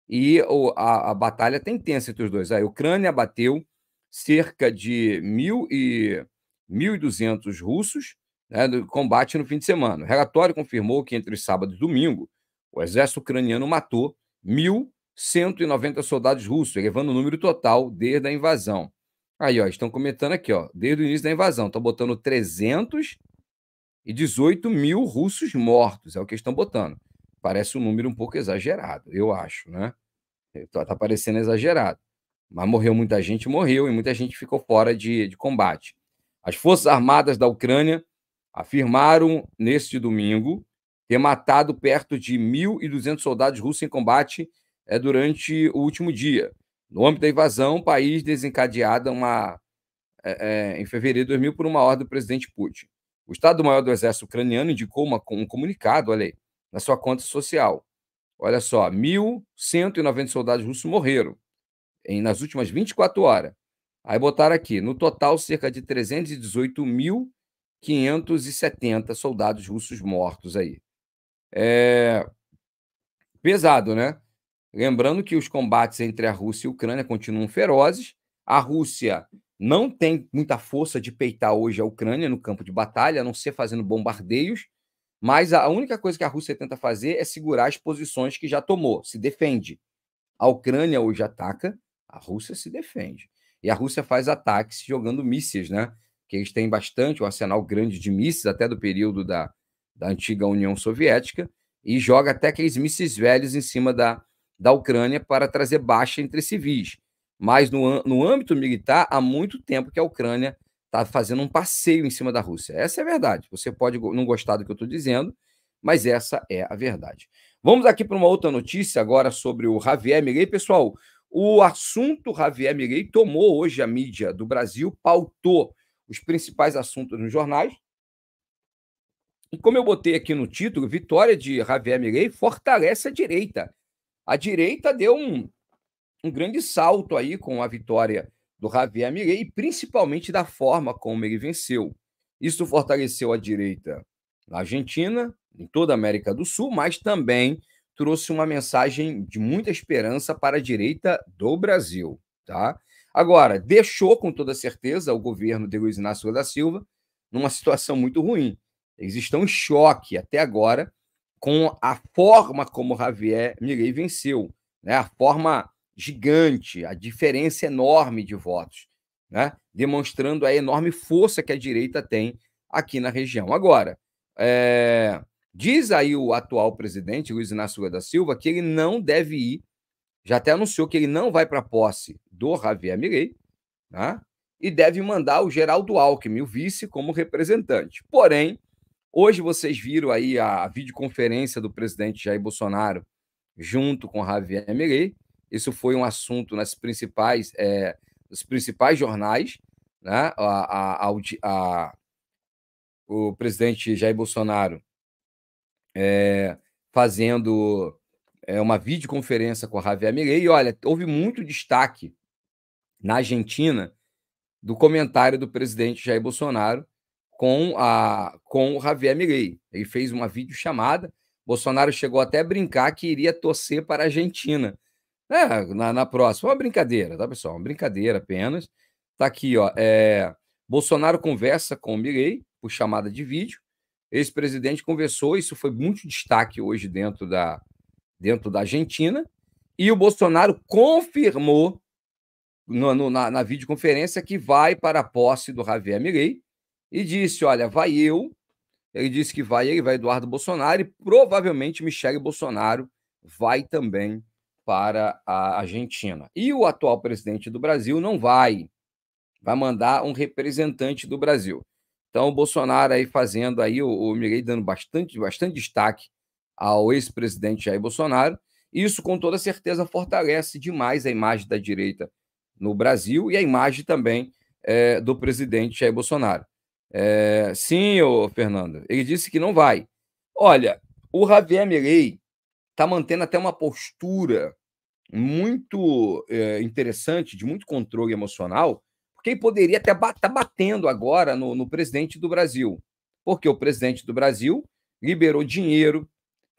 e a, a batalha tem tá intensa entre os dois. A Ucrânia abateu cerca de 1.200 russos né, do combate no fim de semana. O relatório confirmou que entre sábado e domingo, o exército ucraniano matou 1. 190 soldados russos, elevando o número total desde a invasão. Aí, ó, estão comentando aqui, ó, desde o início da invasão, estão botando 318 mil russos mortos, é o que estão botando. Parece um número um pouco exagerado, eu acho, né? Está é, tá parecendo exagerado. Mas morreu muita gente, morreu, e muita gente ficou fora de, de combate. As Forças Armadas da Ucrânia afirmaram neste domingo ter matado perto de 1.200 soldados russos em combate é, durante o último dia. No âmbito da invasão, o país desencadeada uma, é, é, em fevereiro de 2000 por uma ordem do presidente Putin. O Estado-Maior do Exército Ucraniano indicou uma, um comunicado, olha aí, na sua conta social. Olha só, 1.190 soldados russos morreram em, nas últimas 24 horas. Aí botaram aqui, no total, cerca de 318.570 soldados russos mortos aí. É... Pesado, né? Lembrando que os combates entre a Rússia e a Ucrânia continuam ferozes. A Rússia não tem muita força de peitar hoje a Ucrânia no campo de batalha, a não ser fazendo bombardeios. Mas a única coisa que a Rússia tenta fazer é segurar as posições que já tomou, se defende. A Ucrânia hoje ataca, a Rússia se defende. E a Rússia faz ataques jogando mísseis, né? Que eles têm bastante, um arsenal grande de mísseis, até do período da, da antiga União Soviética, e joga até aqueles mísseis velhos em cima da, da Ucrânia para trazer baixa entre civis. Mas no, no âmbito militar, há muito tempo que a Ucrânia está fazendo um passeio em cima da Rússia. Essa é a verdade. Você pode não gostar do que eu estou dizendo, mas essa é a verdade. Vamos aqui para uma outra notícia agora sobre o Javier Milei. Pessoal, o assunto Javier Milei tomou hoje a mídia do Brasil, pautou os principais assuntos nos jornais. E como eu botei aqui no título, vitória de Javier Milei fortalece a direita a direita deu um, um grande salto aí com a vitória do Javier Milei, e principalmente da forma como ele venceu. Isso fortaleceu a direita na Argentina, em toda a América do Sul, mas também trouxe uma mensagem de muita esperança para a direita do Brasil, tá? Agora, deixou com toda certeza o governo de Luiz Inácio da Silva numa situação muito ruim. Eles estão em choque até agora com a forma como Javier Milei venceu, né? A forma gigante, a diferença enorme de votos, né? Demonstrando a enorme força que a direita tem aqui na região. Agora, é... diz aí o atual presidente Luiz Inácio Lula da Silva que ele não deve ir, já até anunciou que ele não vai para a posse do Javier Milei, né? E deve mandar o Geraldo Alckmin, o vice, como representante. Porém, Hoje vocês viram aí a videoconferência do presidente Jair Bolsonaro junto com Javier Milei. Isso foi um assunto nas principais, é, nos principais jornais. Né? A, a, a, o presidente Jair Bolsonaro é, fazendo é, uma videoconferência com Javier Milei. E olha, houve muito destaque na Argentina do comentário do presidente Jair Bolsonaro com, a, com o Javier Milei. Ele fez uma videochamada. Bolsonaro chegou até a brincar que iria torcer para a Argentina. É, na, na próxima, uma brincadeira, tá, pessoal? Uma brincadeira apenas. Tá aqui, ó. É, Bolsonaro conversa com o Milei por chamada de vídeo. Ex-presidente conversou, isso foi muito destaque hoje dentro da, dentro da Argentina. E o Bolsonaro confirmou no, no, na, na videoconferência que vai para a posse do Javier Milei e disse: Olha, vai eu. Ele disse que vai ele, vai Eduardo Bolsonaro, e provavelmente Michele Bolsonaro vai também para a Argentina. E o atual presidente do Brasil não vai. Vai mandar um representante do Brasil. Então, o Bolsonaro aí fazendo aí, o, o dando bastante, bastante destaque ao ex-presidente Jair Bolsonaro. Isso, com toda certeza, fortalece demais a imagem da direita no Brasil e a imagem também é, do presidente Jair Bolsonaro. É, sim, o Fernando, ele disse que não vai. Olha, o Javier Mirei está mantendo até uma postura muito é, interessante, de muito controle emocional, porque ele poderia até estar tá batendo agora no, no presidente do Brasil. Porque o presidente do Brasil liberou dinheiro,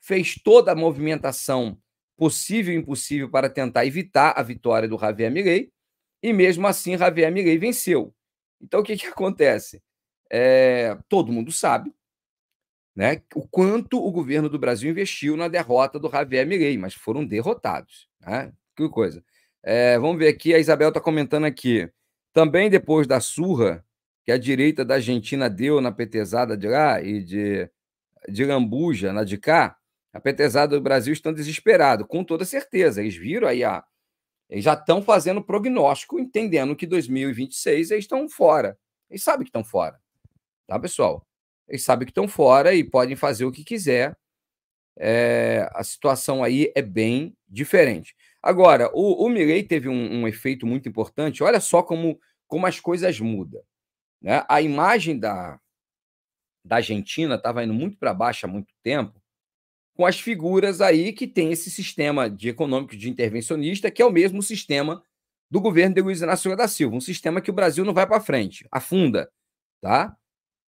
fez toda a movimentação possível e impossível para tentar evitar a vitória do Javier Milei, e mesmo assim Javier Milei venceu. Então o que, que acontece? é, todo mundo sabe né, o quanto o governo do Brasil investiu na derrota do Javier Milei, mas foram derrotados. Né? Que coisa. É, vamos ver aqui, a Isabel está comentando aqui. Também depois da surra que a direita da Argentina deu na petezada de lá e de, de Lambuja, na de cá, a petezada do Brasil estão desesperados, com toda certeza. Eles viram aí a. Eles já estão fazendo prognóstico, entendendo que 2026 eles estão fora. Eles sabem que estão fora tá, pessoal? Eles sabem que estão fora e podem fazer o que quiser. É, a situação aí é bem diferente. Agora, o, o Milley teve um, um, efeito muito importante. Olha só como, como as coisas mudam. Né? A imagem da, da Argentina estava indo muito para baixo há muito tempo, com as figuras aí que tem esse sistema de econômico de intervencionista, que é o mesmo sistema do governo de Luiz Inácio da Silva, um sistema que o Brasil não vai para frente, afunda, tá?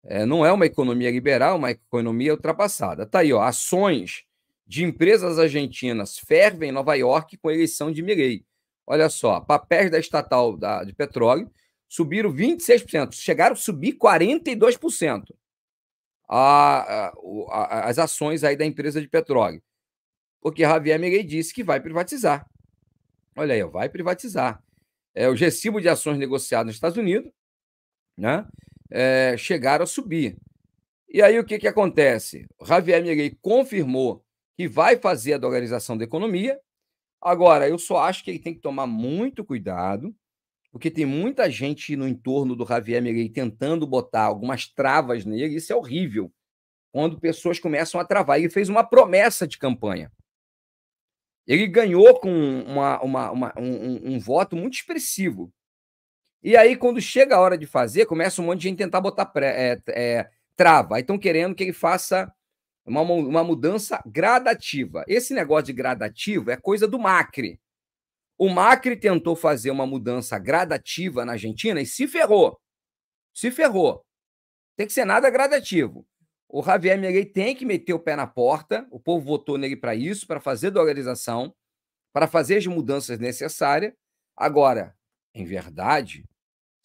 É, não é uma economia liberal, é uma economia ultrapassada. Tá aí, ó, ações de empresas argentinas fervem em Nova York com eleição de Miguei. Olha só, papéis da estatal da, de petróleo subiram 26%, chegaram a subir 42%. A, a, a, as ações aí da empresa de petróleo. Porque Javier Miguei disse que vai privatizar. Olha aí, vai privatizar. É o recibo de ações negociado nos Estados Unidos, né? é, chegaram a subir. E aí o que, que acontece? Javier Milei confirmou que vai fazer a dolarização da economia. Agora, eu só acho que ele tem que tomar muito cuidado, porque tem muita gente no entorno do Javier Miguel tentando botar algumas travas nele, isso é horrível. Quando pessoas começam a travar, ele fez uma promessa de campanha. Ele ganhou com uma, uma, uma um, um voto muito expressivo. E aí, quando chega a hora de fazer, começa um monte de gente tentar botar pré, é, é, trava. Aí estão querendo que ele faça uma, uma mudança gradativa. Esse negócio de gradativo é coisa do Macri. O Macri tentou fazer uma mudança gradativa na Argentina e se ferrou. Se ferrou. Tem que ser nada gradativo. O Javier Milei tem que meter o pé na porta. O povo votou nele para isso, para fazer da organização, para fazer as mudanças necessárias. Agora, em verdade,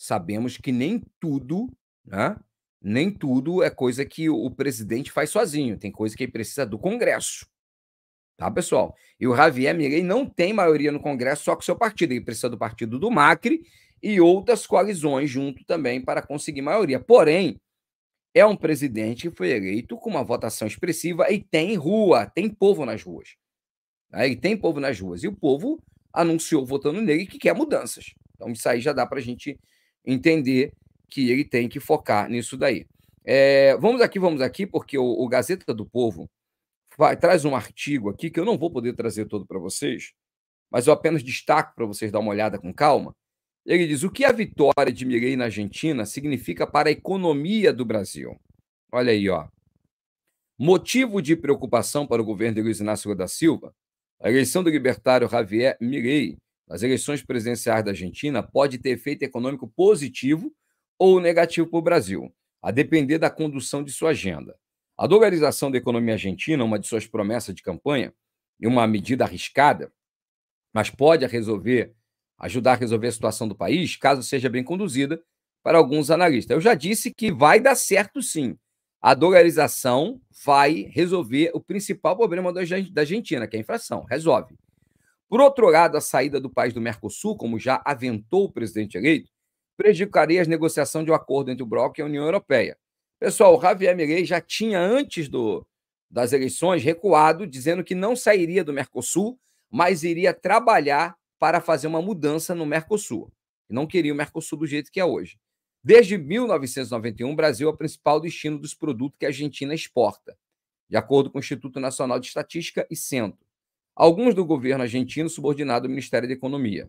sabemos que nem tudo, né? Nem tudo é coisa que o presidente faz sozinho, tem coisa que ele precisa do Congresso. Tá, pessoal? E o Javier Miguel não tem maioria no Congresso só com seu partido, ele precisa do partido do Macri e outras coalizões junto também para conseguir maioria. Porém, é um presidente que foi eleito com uma votação expressiva e tem rua, tem povo nas ruas. Aí né, tem povo nas ruas. E o povo anunciou votando nele que quer mudanças. Então isso aí já dá para a gente entender que ele tem que focar nisso daí. É, vamos aqui, vamos aqui, porque o, o Gazeta do Povo vai, traz um artigo aqui que eu não vou poder trazer todo para vocês, mas eu apenas destaco para vocês dar uma olhada com calma. Ele diz: o que a vitória de Mirei na Argentina significa para a economia do Brasil? Olha aí, ó. Motivo de preocupação para o governo de Luiz Inácio da Silva, a eleição do libertário Javier Mirei as eleições presidenciais da Argentina pode ter efeito econômico positivo ou negativo para o Brasil, a depender da condução de sua agenda. A dolarização da economia argentina, uma de suas promessas de campanha, e uma medida arriscada, mas pode resolver, ajudar a resolver a situação do país, caso seja bem conduzida, para alguns analistas. Eu já disse que vai dar certo sim. A dolarização vai resolver o principal problema da Argentina, que é a inflação. Resolve. Por outro lado, a saída do país do Mercosul, como já aventou o presidente eleito, prejudicaria as negociações de um acordo entre o Bloco e a União Europeia. Pessoal, o Javier Milei já tinha, antes do, das eleições, recuado, dizendo que não sairia do Mercosul, mas iria trabalhar para fazer uma mudança no Mercosul. Não queria o Mercosul do jeito que é hoje. Desde 1991, o Brasil é o principal destino dos produtos que a Argentina exporta, de acordo com o Instituto Nacional de Estatística e Centro alguns do governo argentino subordinado ao Ministério da Economia.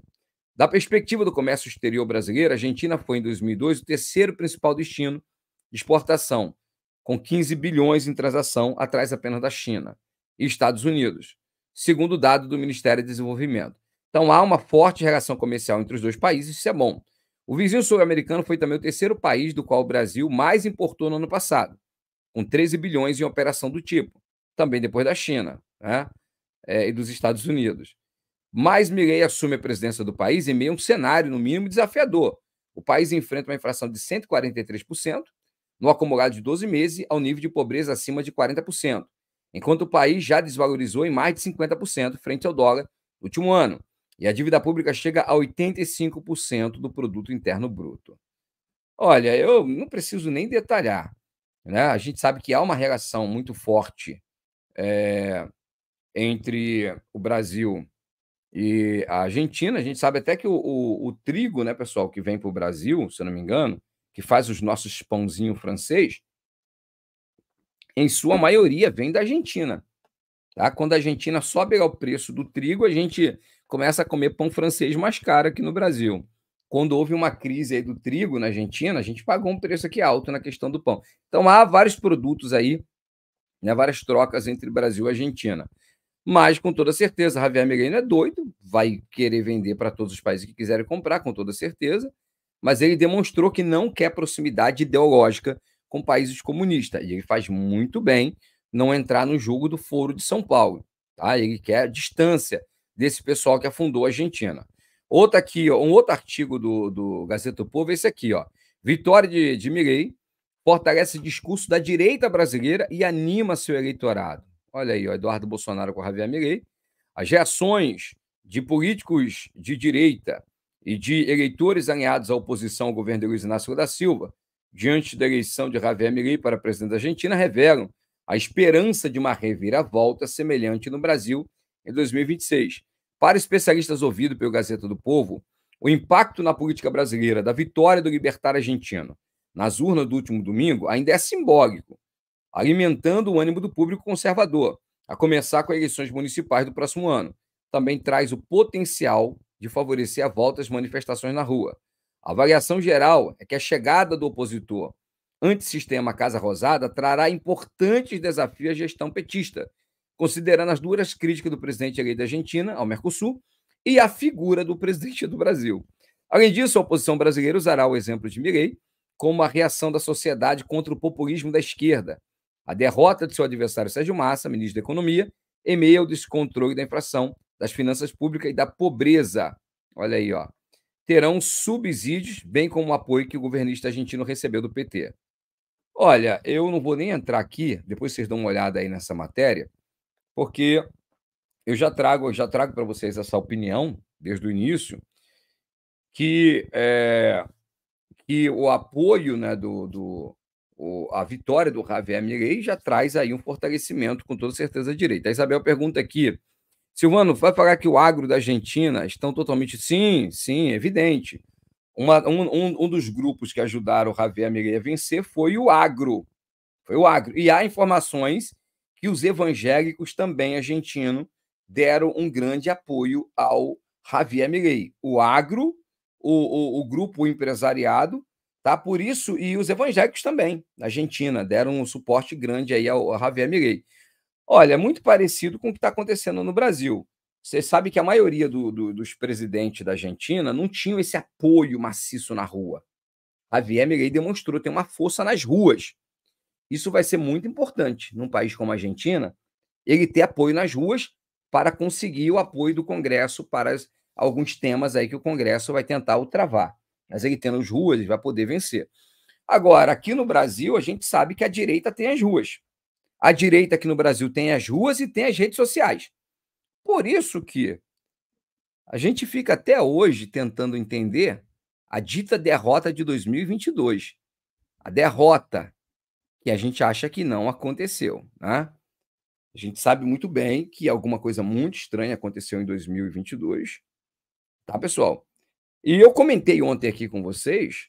Da perspectiva do comércio exterior brasileiro, a Argentina foi em 2002 o terceiro principal destino de exportação, com 15 bilhões em transação, atrás apenas da China e Estados Unidos, segundo dado do Ministério do Desenvolvimento. Então há uma forte relação comercial entre os dois países, isso é bom. O vizinho sul-americano foi também o terceiro país do qual o Brasil mais importou no ano passado, com 13 bilhões em operação do tipo, também depois da China. Né? é, e dos Estados Unidos. Mas Milley assume a presidência do país em meio a um cenário, no mínimo, desafiador. O país enfrenta uma inflação de 143%, no acumulado de 12 meses, ao nível de pobreza acima de 40%, enquanto o país já desvalorizou em mais de 50% frente ao dólar no último ano, e a dívida pública chega a 85% do produto interno bruto. Olha, eu não preciso nem detalhar. Né? A gente sabe que há uma relação muito forte é, entre o Brasil e a Argentina. A gente sabe até que o, o, o trigo, né, pessoal, que vem para o Brasil, se eu não me engano, que faz os nossos pãozinhos francês, em sua maioria vem da Argentina. Tá? Quando a Argentina sobe o preço do trigo, a gente começa a comer pão francês mais caro aqui no Brasil. Quando houve uma crise aí do trigo na Argentina, a gente pagou um preço aqui alto na questão do pão. Então há vários produtos aí, né, várias trocas entre Brasil e Argentina. Mas, com toda certeza, Javier não é doido, vai querer vender para todos os países que quiserem comprar, com toda certeza. Mas ele demonstrou que não quer proximidade ideológica com países comunistas. E ele faz muito bem não entrar no jogo do Foro de São Paulo. Tá? Ele quer distância desse pessoal que afundou a Argentina. Outra aqui, ó, um outro artigo do, do Gazeta do Povo é esse aqui, ó. Vitória de, de Mirei fortalece discurso da direita brasileira e anima seu eleitorado. Olha aí, Eduardo Bolsonaro com Javier Milei. As reações de políticos de direita e de eleitores alinhados à oposição ao governo de Luiz Inácio da Silva diante da eleição de Javier Milei para presidente da Argentina revelam a esperança de uma reviravolta semelhante no Brasil em 2026. Para especialistas ouvidos pelo Gazeta do Povo, o impacto na política brasileira da vitória do libertário argentino nas urnas do último domingo ainda é simbólico alimentando o ânimo do público conservador, a começar com as eleições municipais do próximo ano. Também traz o potencial de favorecer a volta às manifestações na rua. A avaliação geral é que a chegada do opositor antissistema Casa Rosada trará importantes desafios à gestão petista, considerando as duras críticas do presidente eleito da Argentina ao Mercosul e a figura do presidente do Brasil. Além disso, a oposição brasileira usará o exemplo de Mirei como a reação da sociedade contra o populismo da esquerda, a derrota de seu adversário Sérgio Massa, ministro da Economia, em meio ao descontrole da inflação, das finanças públicas e da pobreza. Olha aí, ó. Terão subsídios, bem como o apoio que o governista argentino recebeu do PT. Olha, eu não vou nem entrar aqui, depois vocês dão uma olhada aí nessa matéria, porque eu já trago, já trago para vocês essa opinião desde o início que é, que o apoio né, do, do, o, a vitória do Javier Milei já traz aí um fortalecimento, com toda certeza, direito. A Isabel pergunta aqui, Silvano, vai falar que o agro da Argentina estão totalmente... Sim, sim, evidente. Uma, um, um, dos grupos que ajudaram o Javier Milei a vencer foi o agro. Foi o agro. E há informações que os evangélicos também argentinos deram um grande apoio ao Javier Milei. O agro, o, o, o grupo empresariado Tá? Por isso, e os evangélicos também, na Argentina, deram um suporte grande aí ao, Javier Milei. Olha, é muito parecido com o que está acontecendo no Brasil. Você sabe que a maioria do, do, dos presidentes da Argentina não tinham esse apoio maciço na rua. Javier Milei demonstrou ter uma força nas ruas. Isso vai ser muito importante num país como a Argentina, ele ter apoio nas ruas para conseguir o apoio do Congresso para alguns temas aí que o Congresso vai tentar o travar mas ele tendo as ruas, ele vai poder vencer. Agora, aqui no Brasil, a gente sabe que a direita tem as ruas. A direita aqui no Brasil tem as ruas e tem as redes sociais. Por isso que a gente fica até hoje tentando entender a dita derrota de 2022. A derrota que a gente acha que não aconteceu, né? A gente sabe muito bem que alguma coisa muito estranha aconteceu em 2022, tá, pessoal? E eu comentei ontem aqui com vocês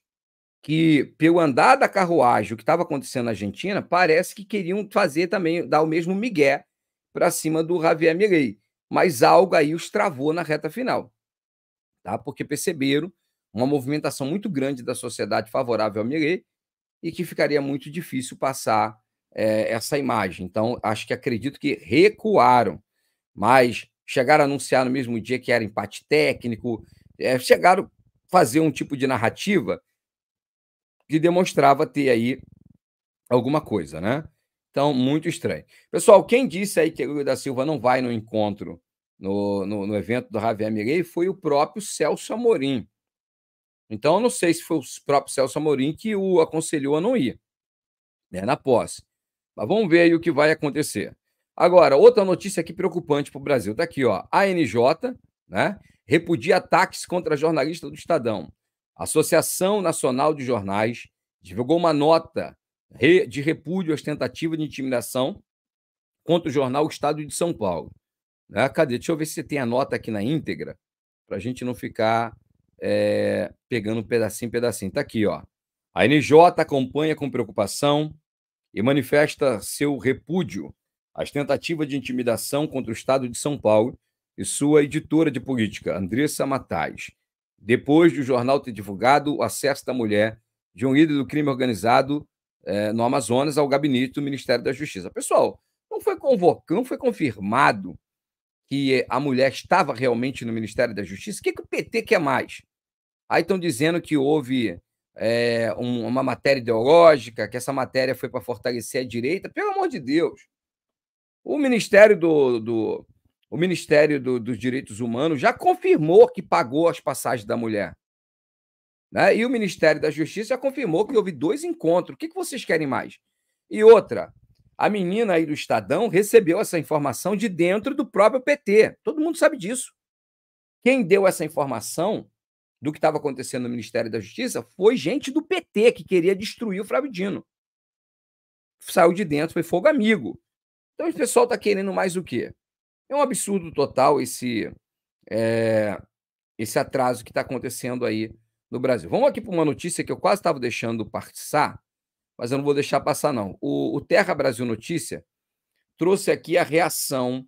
que, pelo andar da carruagem, o que estava acontecendo na Argentina, parece que queriam fazer também, dar o mesmo migué para cima do Javier Milei. Mas algo aí os travou na reta final. Tá? Porque perceberam uma movimentação muito grande da sociedade favorável ao Milei e que ficaria muito difícil passar é, essa imagem. Então, acho que acredito que recuaram, mas chegaram a anunciar no mesmo dia que era empate técnico, é, chegaram a fazer um tipo de narrativa que demonstrava ter aí alguma coisa, né? Então, muito estranho. Pessoal, quem disse aí que o da Silva não vai no encontro, no, no, no evento do Javier Mirei, foi o próprio Celso Amorim. Então, não sei se foi o próprio Celso Amorim que o aconselhou a não ir, né, na posse. Mas vamos ver aí o que vai acontecer. Agora, outra notícia aqui preocupante para o Brasil. Está aqui, ó. ANJ, né? repudia ataques contra jornalista do Estadão. A Associação Nacional de Jornais divulgou uma nota de repúdio às tentativas de intimidação contra o jornal Estado de São Paulo. Né? Cadê? Deixa eu ver se tem a nota aqui na íntegra, para a gente não ficar é, pegando um pedacinho, pedacinho. Está aqui, ó. A NJ acompanha com preocupação e manifesta seu repúdio às tentativas de intimidação contra o Estado de São Paulo e sua editora de política, Andressa Matais. Depois do jornal ter divulgado o acesso da mulher de um líder do crime organizado eh, no Amazonas ao gabinete do Ministério da Justiça. Pessoal, não foi convocado, não foi confirmado que a mulher estava realmente no Ministério da Justiça. O que, que o PT quer mais? Aí estão dizendo que houve é, um, uma matéria ideológica, que essa matéria foi para fortalecer a direita. Pelo amor de Deus! O Ministério do, do, o Ministério do, dos Direitos Humanos já confirmou que pagou as passagens da mulher. Né? E o Ministério da Justiça já confirmou que houve dois encontros. O que, que vocês querem mais? E outra, a menina aí do Estadão recebeu essa informação de dentro do próprio PT. Todo mundo sabe disso. Quem deu essa informação do que estava acontecendo no Ministério da Justiça foi gente do PT que queria destruir o Flávio Dino. Saiu de dentro, foi fogo amigo. Então o pessoal está querendo mais o quê? É um absurdo total esse, é, esse atraso que está acontecendo aí no Brasil. Vamos aqui para uma notícia que eu quase estava deixando passar, mas eu não vou deixar passar, não. O, o Terra Brasil Notícia trouxe aqui a reação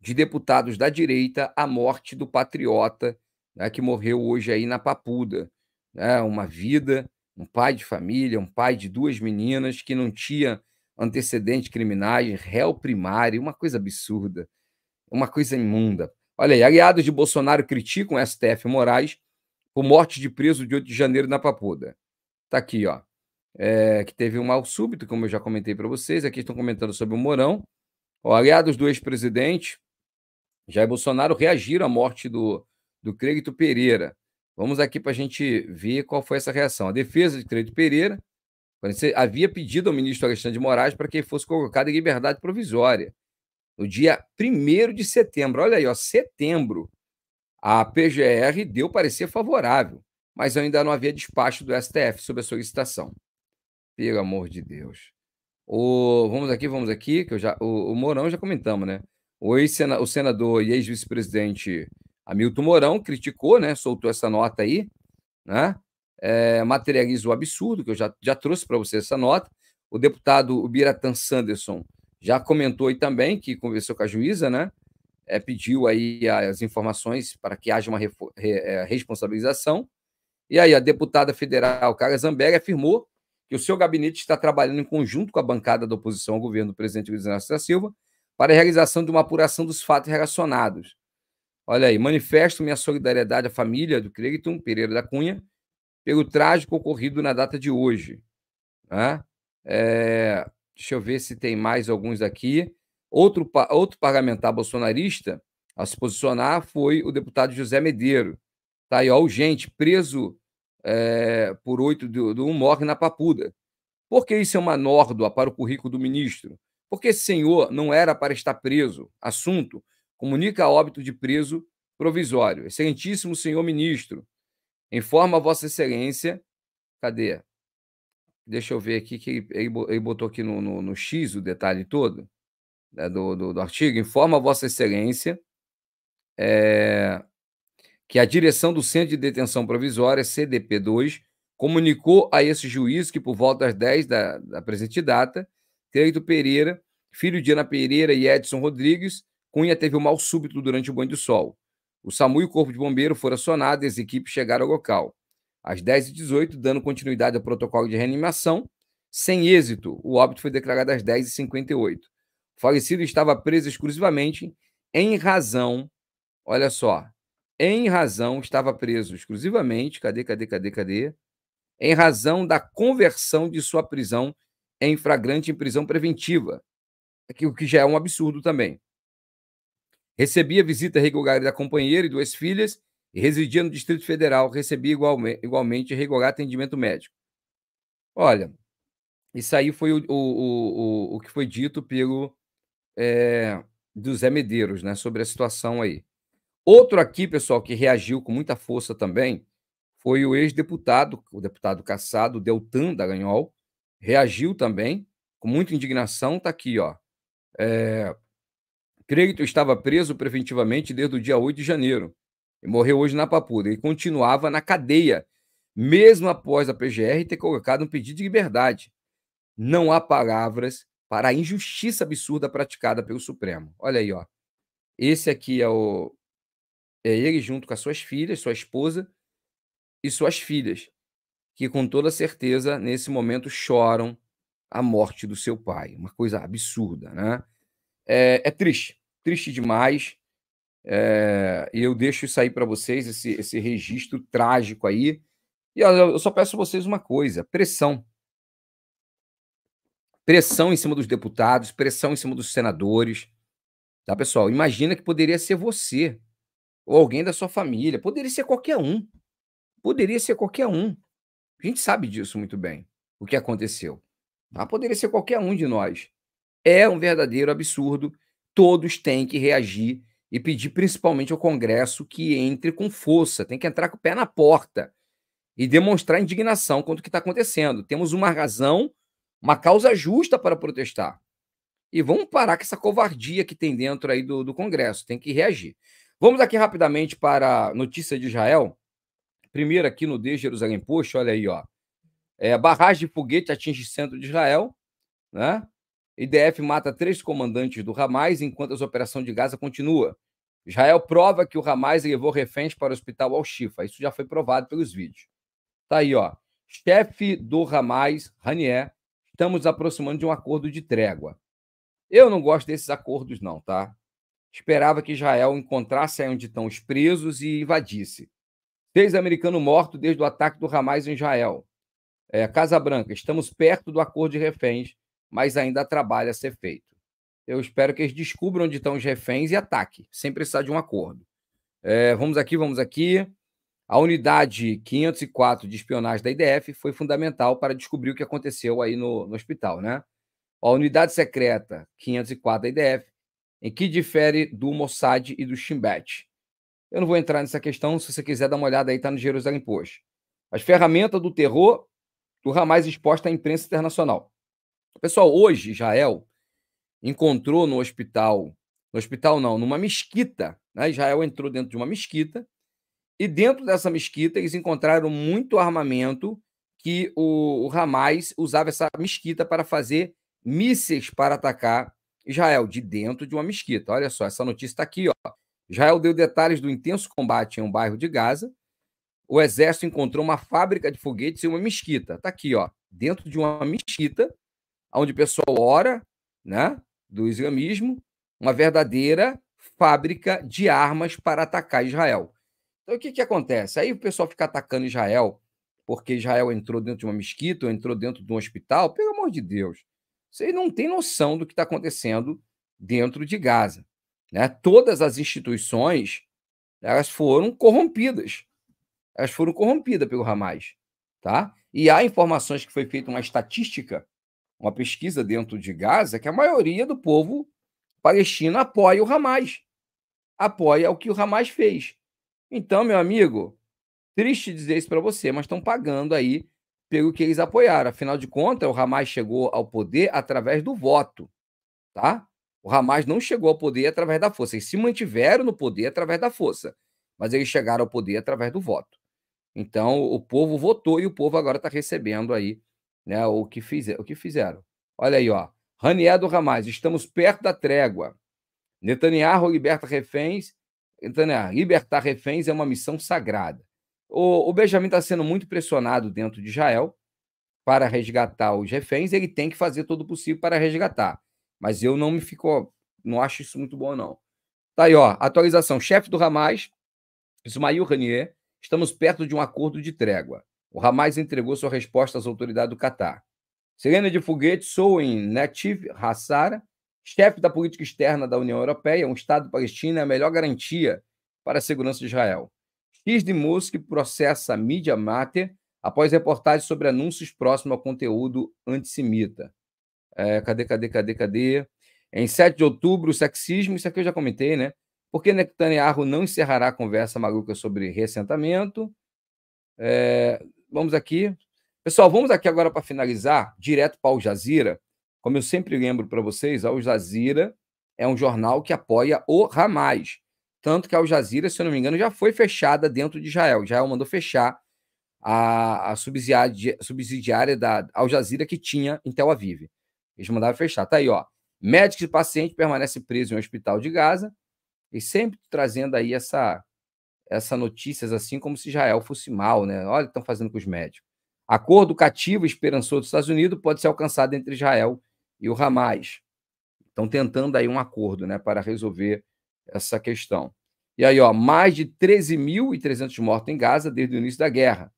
de deputados da direita à morte do patriota né, que morreu hoje aí na Papuda. Né, uma vida, um pai de família, um pai de duas meninas que não tinha antecedentes criminais, réu primário, uma coisa absurda. Uma coisa imunda. Olha aí, aliados de Bolsonaro criticam STF Moraes por morte de preso de 8 de janeiro na Papuda. Tá aqui, ó. É, que teve um mal súbito, como eu já comentei para vocês. Aqui estão comentando sobre o Morão. Ó, aliados do ex-presidente Jair Bolsonaro reagiram à morte do, do Crédito Pereira. Vamos aqui para a gente ver qual foi essa reação. A defesa de Crédito Pereira havia pedido ao ministro Alexandre de Moraes para que ele fosse colocado em liberdade provisória no dia 1 de setembro. Olha aí, ó, setembro. A PGR deu parecer favorável, mas ainda não havia despacho do STF sobre a solicitação. Pelo amor de Deus. O, vamos aqui, vamos aqui, que eu já, o, o Mourão já comentamos, né? O, ex -sena, o senador e ex-vice-presidente Hamilton Mourão criticou, né? Soltou essa nota aí, né? É, materializa o absurdo, que eu já, já trouxe para você essa nota. O deputado Biratan Sanderson já comentou aí também que conversou com a juíza, né? É, pediu aí as informações para que haja uma re, é, responsabilização. E aí a deputada federal carla Zambelli afirmou que o seu gabinete está trabalhando em conjunto com a bancada da oposição ao governo do presidente Luiz Inácio da Silva para a realização de uma apuração dos fatos relacionados. Olha aí, manifesto minha solidariedade à família do Cleiton Pereira da Cunha pelo trágico ocorrido na data de hoje. Né? É, Deixa eu ver se tem mais alguns aqui. Outro, outro parlamentar bolsonarista a se posicionar foi o deputado José Medeiro. Tá aí, ó, gente preso é, por oito do, do um morre na Papuda. Por que isso é uma nórdoa para o currículo do ministro? Porque esse senhor não era para estar preso. Assunto: comunica óbito de preso provisório. Excelentíssimo senhor ministro, informa Vossa Excelência. Cadê? Deixa eu ver aqui que ele botou aqui no, no, no X o detalhe todo né, do, do, do, artigo. Informa a Vossa Excelência é, que a direção do Centro de Detenção Provisória, CDP2, comunicou a esse juiz que, por volta das 10 da, da presente data, Creito Pereira, filho de Ana Pereira e Edson Rodrigues, Cunha teve um mal súbito durante o banho do sol. O SAMU e o Corpo de Bombeiro foram acionados e as equipes chegaram ao local às 10h18, dando continuidade ao protocolo de reanimação. Sem êxito, o óbito foi declarado às 10h58. O falecido estava preso exclusivamente em razão, olha só, em razão, estava preso exclusivamente, cadê, cadê, cadê, cadê? Em razão da conversão de sua prisão em flagrante em prisão preventiva, o que já é um absurdo também. Recebia visita regular da companheira e duas filhas e residia no Distrito Federal, recebia igualmente regular atendimento médico. Olha, isso aí foi o, o, o, o que foi dito pelo é, do Zé Medeiros, né, sobre a situação aí. Outro aqui, pessoal, que reagiu com muita força também, foi o ex-deputado, o deputado caçado, Deltan Dallagnol, reagiu também, com muita indignação, está aqui, ó. É, eh, Creito estava preso preventivamente desde o dia 8 de janeiro morreu hoje na Papuda. e continuava na cadeia, mesmo após a PGR ter colocado um pedido de liberdade. Não há palavras para a injustiça absurda praticada pelo Supremo. Olha aí, ó. Esse aqui é o é ele junto com as suas filhas, sua esposa e suas filhas, que com toda certeza nesse momento choram a morte do seu pai. Uma coisa absurda, né? É, é triste, triste demais. É, e eu deixo isso aí para vocês, esse, esse registro trágico aí. E eu só peço a vocês uma coisa: pressão. Pressão em cima dos deputados, pressão em cima dos senadores. Tá, pessoal? Imagina que poderia ser você, ou alguém da sua família, poderia ser qualquer um. Poderia ser qualquer um. A gente sabe disso muito bem, o que aconteceu. Tá? Poderia ser qualquer um de nós. É um verdadeiro absurdo. Todos têm que reagir e pedir principalmente ao Congresso que entre com força, tem que entrar com o pé na porta e demonstrar indignação contra o que está acontecendo. Temos uma razão, uma causa justa para protestar. E vamos parar com essa covardia que tem dentro aí do, do Congresso, tem que reagir. Vamos aqui rapidamente para a notícia de Israel. Primeiro aqui no De Jerusalém Post, olha aí, ó. É, barragem de foguete atinge centro de Israel, né? IDF mata três comandantes do Hamas enquanto a operação de Gaza continua. Israel prova que o Hamas levou reféns para o hospital Al-Shifa. Isso já foi provado pelos vídeos. Tá aí, ó. Chefe do Hamas, Ranier, estamos aproximando de um acordo de trégua. Eu não gosto desses acordos, não, tá? Esperava que Israel encontrasse aí onde estão os presos e invadisse. Seis americanos mortos desde o ataque do Hamas em Israel. É, Casa Branca, estamos perto do acordo de reféns mas ainda há trabalho a ser feito. Eu espero que eles descubram onde estão os reféns e ataquem, sem precisar de um acordo. É, vamos aqui, vamos aqui. A unidade 504 de espionagem da IDF foi fundamental para descobrir o que aconteceu aí no, no hospital, né? A unidade secreta 504 da IDF, em que difere do Mossad e do Shimbet. Eu não vou entrar nessa questão, se você quiser dar uma olhada aí, está no Jerusalém Post. As ferramentas do terror do Hamas exposta à imprensa internacional. Pessoal, hoje Israel encontrou no hospital, no hospital não, numa mesquita, né? Israel entrou dentro de uma mesquita e dentro dessa mesquita eles encontraram muito armamento que o, o Hamas usava essa mesquita para fazer mísseis para atacar Israel de dentro de uma mesquita. Olha só, essa notícia está aqui, ó. Israel deu detalhes do intenso combate em um bairro de Gaza. O exército encontrou uma fábrica de foguetes e uma mesquita. Está aqui, ó, dentro de uma mesquita onde o pessoal ora, né, do islamismo, uma verdadeira fábrica de armas para atacar Israel. Então, o que, que acontece? Aí o pessoal fica atacando Israel porque Israel entrou dentro de uma mesquita ou entrou dentro de um hospital. Pelo amor de Deus, vocês não têm noção do que está acontecendo dentro de Gaza. Né? Todas as instituições elas foram corrompidas. Elas foram corrompidas pelo Hamas. Tá? E há informações que foi feita uma estatística uma pesquisa dentro de Gaza que a maioria do povo palestino apoia o Hamas, apoia o que o Hamas fez. Então, meu amigo, triste dizer isso para você, mas estão pagando aí pelo que eles apoiaram. Afinal de contas, o Hamas chegou ao poder através do voto, tá? O Hamas não chegou ao poder através da força. Eles se mantiveram no poder através da força, mas eles chegaram ao poder através do voto. Então, o povo votou e o povo agora está recebendo aí né? O que, fizer, o que fizeram. Olha aí, ó. Ranier do Hamas, estamos perto da trégua. Netanyahu liberta reféns. Netanyahu, libertar reféns é uma missão sagrada. O, o Benjamin está sendo muito pressionado dentro de Israel para resgatar os reféns. Ele tem que fazer todo o possível para resgatar. Mas eu não me ficou, não acho isso muito bom, não. Tá aí, ó. Atualização. Chefe do Hamas, Ismail Ranier, estamos perto de um acordo de trégua. O Hamas entregou sua resposta às autoridades do Catar. Serena de Foguete, sou em Netiv Hassara, chefe da política externa da União Europeia, um Estado palestino é a melhor garantia para a segurança de Israel. X de Musk processa a mídia mater após reportagens sobre anúncios próximos ao conteúdo antissemita. É, cadê, cadê, cadê, cadê? Em 7 de outubro, o sexismo, isso aqui eu já comentei, né? Por que Netanyahu não encerrará a conversa maluca sobre ressentimento. É, vamos aqui. Pessoal, vamos aqui agora para finalizar, direto para Al Jazeera. Como eu sempre lembro para vocês, Al Jazeera é um jornal que apoia o Hamas. Tanto que Al Jazeera, se eu não me engano, já foi fechada dentro de Israel. Israel mandou fechar a, a subsidiária, subsidiária da Al Jazeera que tinha em Tel Aviv. Eles mandaram fechar. Tá aí, ó. Médicos e paciente permanece preso em um hospital de Gaza e sempre trazendo aí essa essas notícias assim como se Israel fosse mal, né? Olha o que estão fazendo com os médicos. Acordo cativo esperançoso dos Estados Unidos pode ser alcançado entre Israel e o Hamas. Estão tentando aí um acordo, né, para resolver essa questão. E aí, ó, mais de 13.300 mortos em Gaza desde o início da guerra.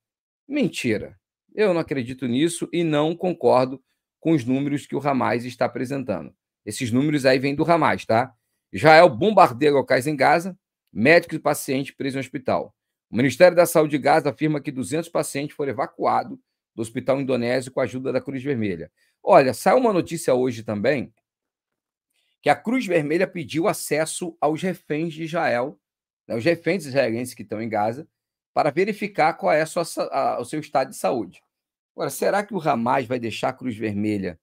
Mentira. Eu não acredito nisso e não concordo com os números que o Hamas está apresentando. Esses números aí vêm do Hamas, tá? Israel bombardeia locais em Gaza, médicos e pacientes presos no hospital. O Ministério da Saúde de Gaza afirma que 200 pacientes foram evacuados do hospital indonésio com a ajuda da Cruz Vermelha. Olha, saiu uma notícia hoje também que a Cruz Vermelha pediu acesso aos reféns de Israel, né, os reféns israelenses que estão em Gaza, para verificar qual é a sua, a, o seu estado de saúde. Agora, será que o Hamas vai deixar a Cruz Vermelha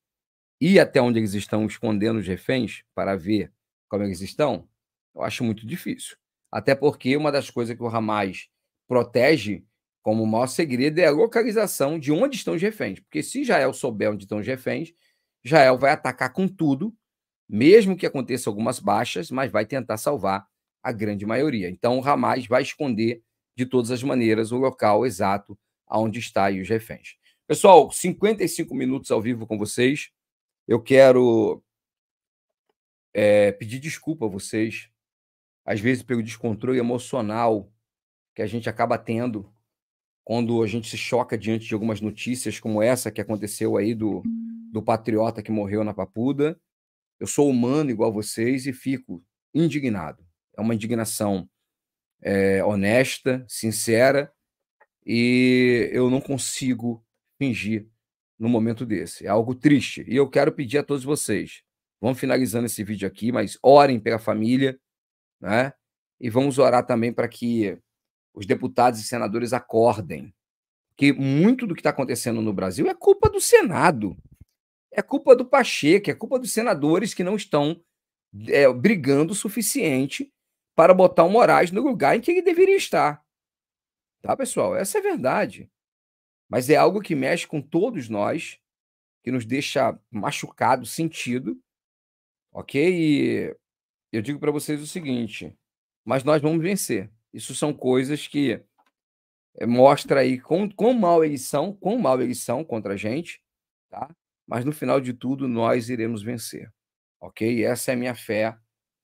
ir até onde eles estão escondendo os reféns para ver como é eles estão? Eu acho muito difícil. Até porque uma das coisas que o Hamas protege como maior segredo é a localização de onde estão os reféns. Porque se Israel souber onde estão os reféns, Israel vai atacar com tudo, mesmo que aconteça algumas baixas, mas vai tentar salvar a grande maioria. Então, o Hamas vai esconder de todas as maneiras o local exato aonde está os reféns. Pessoal, 55 minutos ao vivo com vocês. Eu quero é, pedir desculpa a vocês às vezes pelo descontrole emocional que a gente acaba tendo quando a gente se choca diante de algumas notícias como essa que aconteceu aí do, do patriota que morreu na Papuda. Eu sou humano igual vocês e fico indignado. É uma indignação é, honesta, sincera, e eu não consigo fingir no momento desse. É algo triste. E eu quero pedir a todos vocês, vamos finalizando esse vídeo aqui, mas orem pela família, né? E vamos orar também para que os deputados e senadores acordem. Que muito do que está acontecendo no Brasil é culpa do Senado, é culpa do Pacheco, é culpa dos senadores que não estão é, brigando o suficiente para botar o Moraes no lugar em que ele deveria estar. Tá, pessoal? Essa é a verdade. Mas é algo que mexe com todos nós, que nos deixa machucado, sentido, ok? E eu digo para vocês o seguinte: mas nós vamos vencer. Isso são coisas que eh, mostra aí quão, quão mal eles são, quão mal eles são contra a gente, tá? Mas no final de tudo, nós iremos vencer, ok? essa é a minha fé,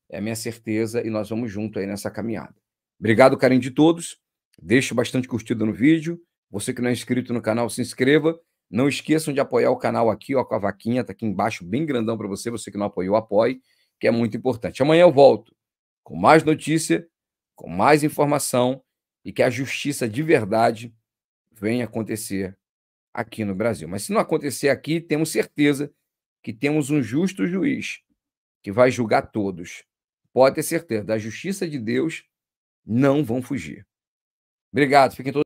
é a minha certeza e nós vamos junto aí nessa caminhada. Obrigado, carinho de todos. Deixe bastante curtida no vídeo. Você que não é inscrito no canal, se inscreva. Não esqueçam de apoiar o canal aqui, ó, com a vaquinha, tá aqui embaixo, bem grandão para você. Você que não apoiou, apoie que é muito importante. Amanhã eu volto com mais notícia, com mais informação e que a justiça de verdade venha acontecer aqui no Brasil. Mas se não acontecer aqui, temos certeza que temos um justo juiz que vai julgar todos. Pode ter certeza, da justiça de Deus não vão fugir. Obrigado, fiquem todos.